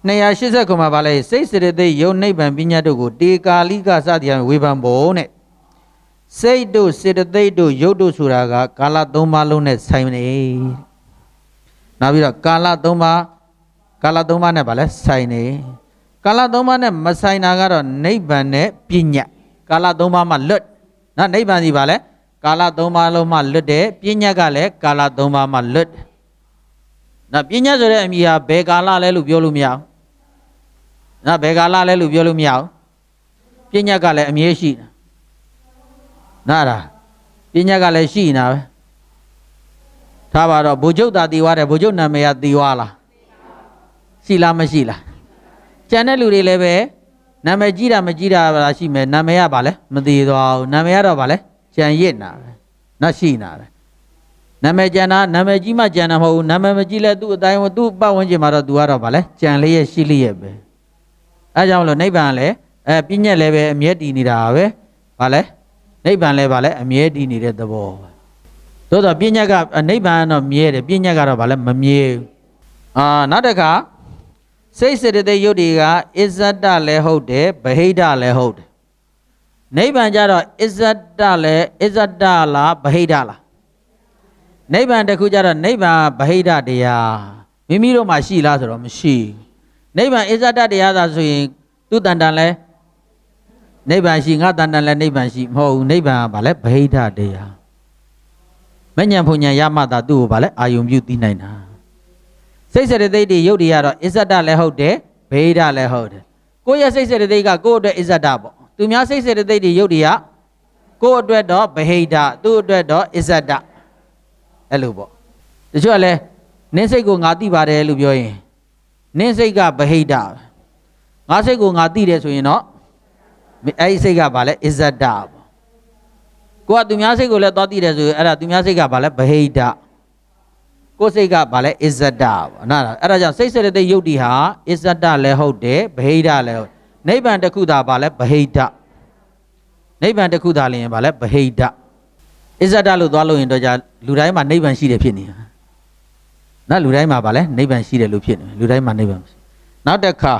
280ခုမှာဗာလဲစိတ်စေတသိက်ယုံနိဗ္ဗာန်ပညာတို့ကိုတေကာလိကစသည်ဖြင့်ဝေဖန်ဖို့နဲ့စိတ်တို့စေတသိက်တို့ယုတ်တို့ဆိုတာကကာလ၃ပါးလုံးနဲ့ဆိုင်နေနောက်ပြီးတော့ကာလ၃ပါးကာလ၃ပါးနဲ့ဗာလဲဆိုင်နေကာလ၃ပါးနဲ့မဆိုင်တာကတော့နိဗ္ဗာန်နဲ့ပညာကာလ၃ပါးမှာလွတ်နော်နိဗ္ဗာန်စီပါလဲကာလ၃ပါးလုံးမှလွတ်တယ်ပြညတ်ကလည်းကာလ၃ပါးမှလွတ်တယ်နော်ပြညတ်ဆိုတဲ့အမည်ဟာဘယ်ကာလလဲလို့ပြောလို့မရဘူးနော်ဘယ်ကာလလဲလို့ပြောလို့မရဘူးပြညတ်ကလည်းအမြဲရှိတယ်နားလားပညာကလည်းရှိနေတာပဲထားပါတော့ဘုဂျုတ်တာတီဝါတယ်ဘုဂျုတ်နာမည်ကတီဝါလားရှိလားမရှိလားကျန်တဲ့လူတွေလည်းပဲနာမည်ကြီးတာမကြီးတာလားရှိမယ်နာမည်ကဘာလဲမသေးသွားဘူးနာမည်ကတော့ဘာလဲကြံရစ်နာပဲနော်ရှိနာပဲနာမည်ကြံတာနာမည်ကြီးမှကြံတာမဟုတ်ဘူးနာမည်မကြီးလဲသူ့အတိုင်းသူ့ပတ်ဝန်းကျင်မှာတော့ तू ကတော့ဘာလဲကြံလေးရဲ့ရှိလေးရဲ့ပဲအဲကြောင့်မလို့နိဗ္ဗာန်လည်းအဲပြည့်ညက်လည်းပဲအမြဲတည်နေတာပဲဘာလဲနိဗ္ဗာန်လည်းဘာလဲအမြဲတည်နေတဲ့သဘောပဲသို့တော့ပြည့်ညက်ကနိဗ္ဗာန်ကတော့မြဲတယ်ပြည့်ညက်ကတော့ဘာလဲမမြဲဘူးအာနောက်တစ်ခါစိတ်စေတသိက်ယုတ်ဒီကအစ္ဆတလည်းဟုတ်တယ်ဗဟိတလည်းဟုတ်တယ်နိဗ္ဗာန်ကြတော့အစ္ဆတလည်းအစ္ဆတလားဗဟိတလားနိဗ္ဗာန်တခုကြတော့နိဗ္ဗာန်ဗဟိတတရားမိမိတို့မှာရှိလားဆိုတော့မရှိနိဗ္ဗာန်အစ္ဆတတရားသာဆိုရင် သူတန်တန်လဲနိဗ္ဗာန်ရှိငါတန်တန်လဲနိဗ္ဗာန်ရှိမဟုတ်ဘူးနိဗ္ဗာန်ကဘာလဲဗဟိတတရားမညံဖုန်ညံရမတာသူ့ကိုဘာလဲအာယုံပြုသိနိုင်တာစိတ်စေတသိက်တွေယုတ်တွေကတော့အစ္ဆဒလည်းဟုတ်တယ်ဗေဒလည်းဟုတ်တယ်ကိုယ့်ရဲ့စိတ်စေတသိက်ကကိုယ့်အတွက်အစ္ဆဒပေါ့သူများစိတ်စေတသိက်တွေယုတ်တွေကကိုယ့်အတွက်တော့ဗဟိတသူ့အတွက်တော့အစ္ဆဒအဲ့လိုပေါ့တချို့ကလည်းနင်းစိတ်ကိုငါသိပါတယ်လို့ပြောရင်နင်းစိတ်ကဗဟိတငါစိတ်ကိုငါသိတယ်ဆိုရင်တော့အဲ့ဒီစိတ်ကဘာလဲအစ္ဆဒပေါ့ကိုကသူများစိတ်ကိုလည်းသွားသိတယ်ဆိုရင်အဲ့ဒါသူများစိတ်ကဘာလဲဗဟိတကိုယ်စိတ်ကဘာလဲအစ္စဒပေါ့နော်အဲ့ဒါကြောင့်စိတ်စေတသိက်ယုတ်တိဟာအစ္စဒလည်းဟုတ်တယ်ဗဟိတလည်းဟုတ်နိဗ္ဗာန်တစ်ခုသာဘာလဲဗဟိတနိဗ္ဗာန်တစ်ခုသာလျင်ဘာလဲဗဟိတအစ္စဒလို့သွားလို့ရင်တော့じゃလူတိုင်းမှာနိဗ္ဗာန်ရှိတယ်ဖြစ်နေတာနော်လူတိုင်းမှာဘာလဲနိဗ္ဗာန်ရှိတယ်လို့ဖြစ်နေလူတိုင်းမှာနိဗ္ဗာန်မရှိနောက်တစ်ခါ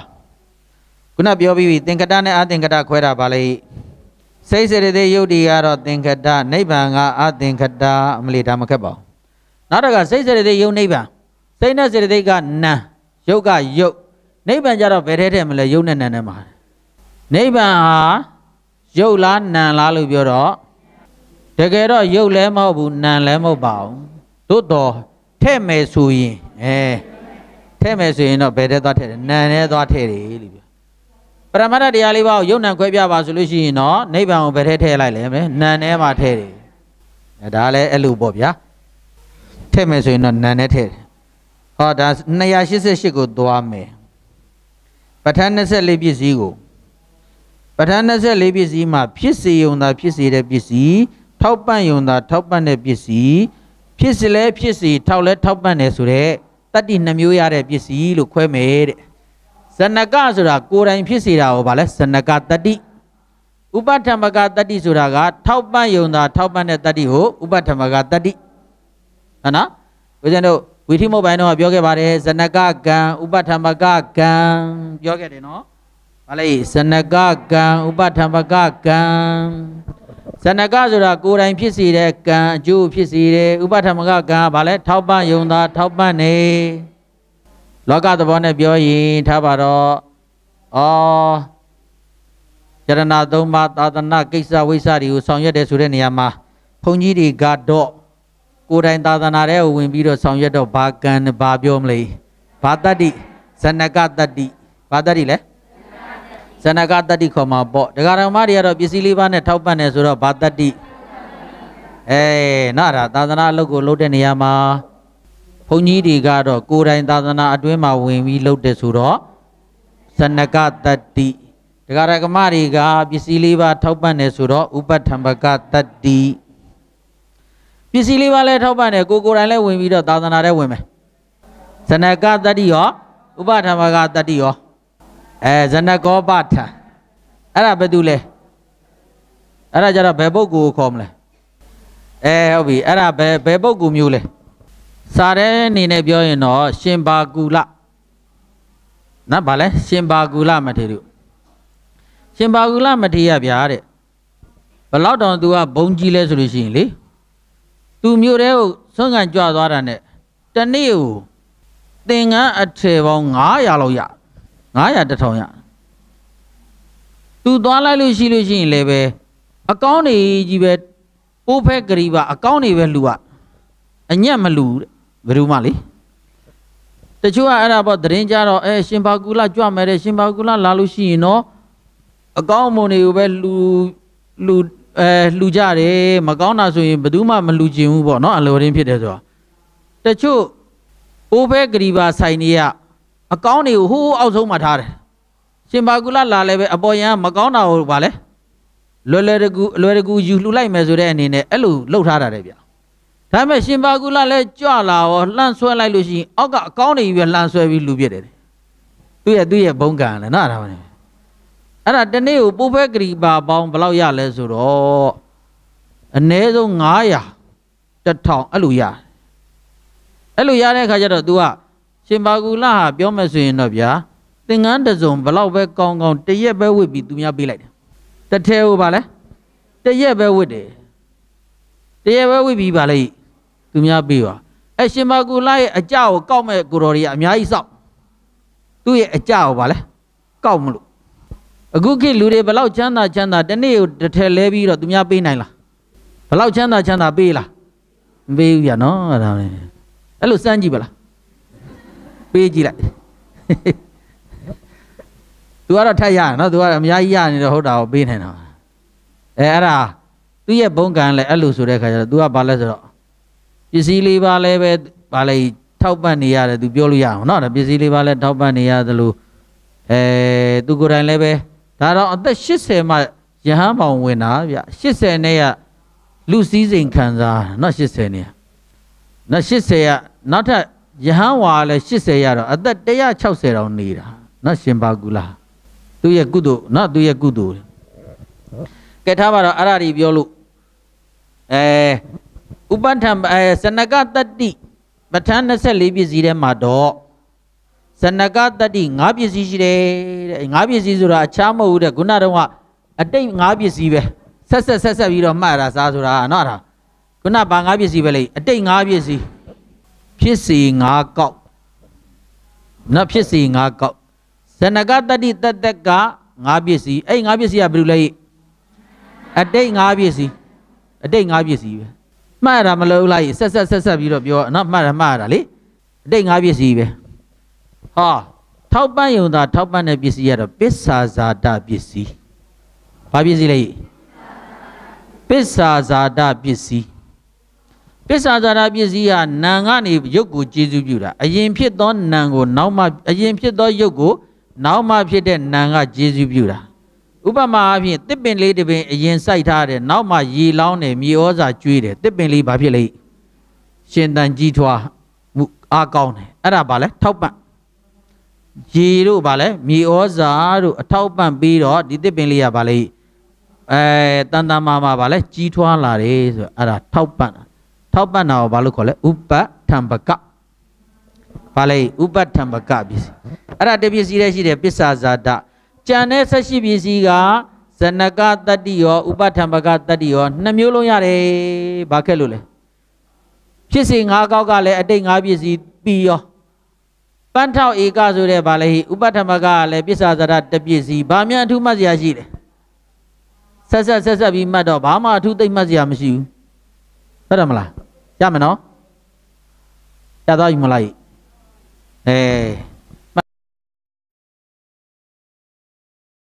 ခုနပြောပြီးပြီသင်္ကတနဲ့အသင်္ကတခွဲတာဘာလဲစိတ်စေတသိက်ယုတ်တိကတော့သင်္ကတနိဗ္ဗာန်ကအသင်္ကတအမလီဒါမခက်ပါဘူးနောက်တစ်ခါစိတ်စေတသိက်ယုတ်နိဗ္ဗာန်စိတ်နဲ့စေတသိက်ကနာယုတ်ကယုတ်နိဗ္ဗာန်ကြတော့ဘယ်ထဲထဲမလဲယုတ်နဲ့နာနဲ့မှာနိဗ္ဗာန်ဟာယုတ်လားနာလားလို့ပြောတော့တကယ်တော့ယုတ်လည်းမဟုတ်ဘူးနာလည်းမဟုတ်ပါဘူးသို့တော်ထဲ့မယ်ဆိုရင်အဲထဲ့မယ်ဆိုရင်တော့ဘယ်ထဲသွားထဲ့တယ်နာနဲ့သွားထဲ့တယ်လို့ပြောပရမတ္ထတရားလေးပါကိုယုတ်နံခွဲပြပါဆိုလို့ရှိရင်တော့နိဗ္ဗာန်ကိုဘယ်ထဲထည့်လိုက်လဲမလဲနံထဲမှာထည့်တယ်အဲဒါလည်းအဲ့လိုပေါ့ဗျာထည့်မယ်ဆိုရင်တော့နံနဲ့ထည့်တယ်ဟောဒါ288ကိုသွားမယ်ပဋ္ဌာန်း24ပစ္စည်းကိုပဋ္ဌာန်း24ပစ္စည်းမှာဖြစ်စေယုံသာဖြစ်စေတဲ့ပစ္စည်းထောက်ပံ့ယုံသာထောက်ပံ့တဲ့ပစ္စည်းဖြစ်စလဲဖြစ်စီ ထောက်လဲထောက်ပံ့တယ်ဆိုတော့တတ္တိနှမျိုးရတဲ့ပစ္စည်းလို့ခွဲမယ်တဲ့ဇဏကဆိုတာကိုယ်တိုင်ဖြစ်စေတာဟောဗာလဲဇဏကတတ္တိဥပဋ္ဌမကတတ္တိဆိုတာကထောက်ပံ့ယုံသာထောက်ပံ့တဲ့တတ္တိကိုဥပဋ္ဌမကတတ္တိဟုတ်နော်ဦးဇင်းတို့ဝီထိမုတ်ပိုင်းတော့ပြောခဲ့ပါတယ်ဇနကကံဥပထမကကံပြောခဲ့တယ်နော်ဘာလဲဇနကကံဥပထမကကံဇနကဆိုတာကိုယ်တိုင်ဖြစ်စီတဲ့ကံအကျိုးဖြစ်စီတယ်ဥပထမကကံဘာလဲထောက်ပံ့ယုံသာထောက်ပံ့နေလောကသဘောနဲ့ပြောရင်ထားပါတော့ဩယရဏသုံးပါးသာသနာကိစ္စဝိစ္စတွေကိုဆောင်ရွက်တယ်ဆိုတဲ့နေရာမှာဘုန်းကြီးတွေကတော့ကိုယ်တိုင်သာသနာထဲကိုဝင်ပြီးတော့ဆောင်ရွက်တော့ဘာကံဘာပြောမလဲဘာတတ္တိဇဏကတတ္တိဘာတတ္တိလဲဇဏကတတ္တိခေါ်မှာပေါ့ဒကာတော်မတွေကတော့ပစ္စည်းလေးပါးနဲ့ထောက်ပံ့နေဆိုတော့ဘာတတ္တိအဲနော်ဒါသာသနာအလုပ်ကိုလုပ်တဲ့နေရာမှာဘုန်းကြီးတွေကတော့ကိုယ်တိုင်သာသနာအတွင်းမှာဝင်ပြီးလုပ်တယ်ဆိုတော့ဇဏကတတ္တိဒကာရကမတွေကပစ္စည်းလေးပါးထောက်ပံ့နေဆိုတော့ဥပဋ္ဌံပကတတ္တိပစ္စည်းလေးပါလဲထောက်ပံ့တယ်ကိုကိုယ်တိုင်လဲဝင်ပြီးတော့သာသနာထဲဝင်မယ်ဇနကတတိရောဥပဓမ္မကတတိရောအဲဇနကောပထအဲ့ဒါဘယ်သူလဲအဲ့ဒါကြတော့ဘယ်ပုဂ္ဂိုလ်ခေါ်မလဲအဲဟုတ်ပြီအဲ့ဒါဘယ်ဘယ်ပုဂ္ဂိုလ်မျိုးလဲစာတဲ့အနေနဲ့ပြောရင်တော့ရှင်ဘာကူလနော်ဗာလဲရှင်ဘာကူလမထေရုရှင်ဘာကူလမထေရဗျာတဲ့ဘလောက်တောင်သူကဘုံကြီးလဲဆိုလို့ရှိရင်လေသူမြို့တဲကိုဆွမ်းခံကြွသွားတာနဲ့တနေ့ကိုသင်္ကန်းအထည်ပေါင်း900လောက်ရ900တထောင်ရသူသွားလိုက်လို့ရှိလို့ရှိရင်လည်းပဲအကောင်းနေကြီးပဲပိုးဖက်ကလေးပါ အကောင်းနေပဲလူကအညံ့မလူဘယ်သူမှလေတချို့ကအဲ့ဒါပေါ့သတင်းကြတော့အဲရှင်ဘာကူလာကြွမယ်တဲ့ရှင်ဘာကူလာလာလို့ရှိရင်တော့အကောင်းမွန်တွေကိုပဲလူလူအဲလှူကြတယ်မကောင်းတာဆိုရင်ဘယ်သူမှမလှူကျင်ဘူးပေါ့နော်အလိုရင်းဖြစ်တယ်ဆိုတာတချို့အိုးဘဲဂရီဘာဆိုင်တွေကအကောင်းတွေကိုဟိုးအောက်ဆုံးမှာထားတယ်ရှင်ဘာကုလလာလည်းပဲအပေါ်ရန်မကောင်းတာဟိုပါလဲလွယ်လွယ်တကူအလွယ်တကူယူလှူလိုက်မယ်ဆိုတဲ့အနေနဲ့အဲ့လိုလှုပ်ထားတာတဲ့ဗျဒါပေမဲ့ရှင်ဘာကုလလည်းကြွလာရောလှန့်ဆွဲလိုက်လို့ရှိရင်အောက်ကအကောင်းတွေကြီးပဲလှန့်ဆွဲပြီးလှူပြစ်တယ်သူရဲ့သူရဲ့ဘုံကံလည်းနော်အဲ့ဒါပါအဲ့ဒါတနေ့ကိုပုဖဲကရီပါပေါင်းဘယ်လောက်ရလဲဆိုတော့အနည်းဆုံး900တထောင်အဲ့လိုရအဲ့လိုရတဲ့အခါကျတော့ तू ကရှင်ဘာကူလာဟာပြောမယ်ဆိုရင်တော့ဗျာသင်္ကန်းတစုံဘယ်လောက်ပဲကောင်းကောင်းတရက်ပဲဝစ်ပြီးသူများပေးလိုက်တယ်တထဲဟိုပါလဲတရက်ပဲဝစ်တယ်တရက်ပဲဝစ်ပြီးပါလေသူများပေးပါအရှင်ဘာကူလာရဲ့အကြကိုကောက်မဲ့ကိုတော်တွေကအများကြီးစောက်သူ့ရဲ့အကြကိုပါလဲကောက်မလို့အခုခေတ်လူတွေဘလောက်ချမ်းသာချမ်းသာတနေ့တစ်ထက်လဲပြီးတော့သူများပေးနိုင်လားဘလောက်ချမ်းသာချမ်းသာပေးလားမပေးဘူးဗျာနော်အဲ့ဒါအဲ့လိုစမ်းကြည့်ပါလားပေးကြည့်လိုက်သူကတော့ထက်ရနော်သူကအများကြီးရနေတော့ဟုတ်တာကိုပေးနေတာအဲအဲ့ဒါသူ့ရဲ့ဘုံကံလည်းအဲ့လိုဆိုတဲ့ခါကျတော့ तू ကဘာလဲဆိုတော့ပစ္စည်းလေးပါလဲပဲဘာလဲထောက်ပံ့နေရတယ် तू ပြောလို့ရအောင်နော်ပစ္စည်းလေးပါလဲထောက်ပံ့နေရတယ်လို့အဲသူကိုယ်တိုင်လည်းပဲဒါတော့အသက်80မှယဟန်ပေါင်ဝင်တာဗျ80နဲ့ကလူစည်းစိမ်ခံစားနော်80နဲ့နော်80ကနောက်ထပ်ယဟန်ဝါလည်း80ရတော့အသက်160တောင်နေတာနော်ရှင်ပါကူလာသူရဲ့ကုသိုလ်နော်သူရဲ့ကုသိုလ်ကဲထားပါတော့အဲ့ဒါတွေပြောလို့အဲဥပဋ္ဌံအဲစနကတတ္တိပဋ္ဌာန်း24ပစ္စည်းထဲမှာတော့ဇနကတတ္တိငါးပစ္စည်းရှိတယ်တဲ့ငါးပစ္စည်းဆိုတာအခြားမဟုတ်ဘူးတဲ့ခုနတုန်းကအတိတ်ငါးပစ္စည်းပဲဆက်ဆက်ဆက်ဆက်ပြီးတော့မှတ်ရတာစားဆိုတာနော်အဲ့ဒါခုနဗာငါးပစ္စည်းပဲလေအတိတ်ငါးပစ္စည်းဖြစ်စီငါးကောက်နော်ဖြစ်စီငါးကောက်ဇနကတတ္တိတတ္တကငါးပစ္စည်းအဲ့ငါးပစ္စည်းကဘယ်လိုလဲအတိတ်ငါးပစ္စည်းအတိတ်ငါးပစ္စည်းပဲမှတ်ရတာမလို့လိုက်ဆက်ဆက်ဆက်ဆက်ပြီးတော့ပြောနော်မှတ်ရမှတ်ရတာလေအတိတ်ငါးပစ္စည်းပဲဟာထောက်ပံ့ယုံသာ ထောက်ပံ့တဲ့ပစ္စည်းကတော့ပစ္ဆာဇာတပစ္စည်းဘာပစ္စည်းလဲပစ္ဆာဇာတပစ္စည်းပစ္ဆာဇာတပစ္စည်းဟာနာမ်ကနေရုပ်ကိုကျေစုပြုတာအရင်ဖြစ်သောနာမ်ကိုနောက်မှအရင်ဖြစ်သောရုပ်ကိုနောက်မှဖြစ်တဲ့နာမ်ကကျေစုပြုတာဥပမာအားဖြင့်တစ်ပင်လေးတစ်ပင်အရင်စိုက်ထားတယ်နောက်မှရေလောင်းတယ်မြေဩဇာကျွေးတယ်တစ်ပင်လေးဘာဖြစ်လဲရှင်တန်ကြီးထွားမှုအားကောင်းတယ်အဲ့ဒါဘာလဲထောက်ပံ့ရေတို့ဗာလဲမြေဩဇာတို့အထောက်ပံ့ပြီးတော့ဒီတစ်ပင်လေးကဗာလဲအဲတန်တမာမာဗာလဲကြီးထွားလာတယ်ဆိုတော့အဲ့ဒါထောက်ပံ့တာထောက်ပံ့တာကိုဗာလို့ခေါ်လဲဥပထံပကဗာလဲဥပထံပကပစ္စည်းအဲ့ဒါတပစ္စည်းလည်းရှိတယ်ပစ္ဆာဇာတကြံတဲ့ဆက်ရှိပစ္စည်းကဇနကတတ္တိရောဥပထံပကတတ္တိရောနှစ်မျိုးလုံးရတယ်ဘာခက်လို့လဲဖြစ်စေ၅ကောက်ကလည်းအတိတ်၅ပစ္စည်းပြီးရောပန်းထောက်ဧကဆိုတဲ့ဗာလေဟိဥပတ္ထမကလည်းပစ္ဆာဇရတပစ္စည်းဘာမှအထူးမှတ်စရာရှိတယ်ဆက်ဆက်ဆက်ဆက်ပြီးမှတ်တော့ဘာမှအထူးသိမှတ်စရာမရှိဘူးဟုတ်တယ်မလားရမနော်ရသွားပြီမလားအေး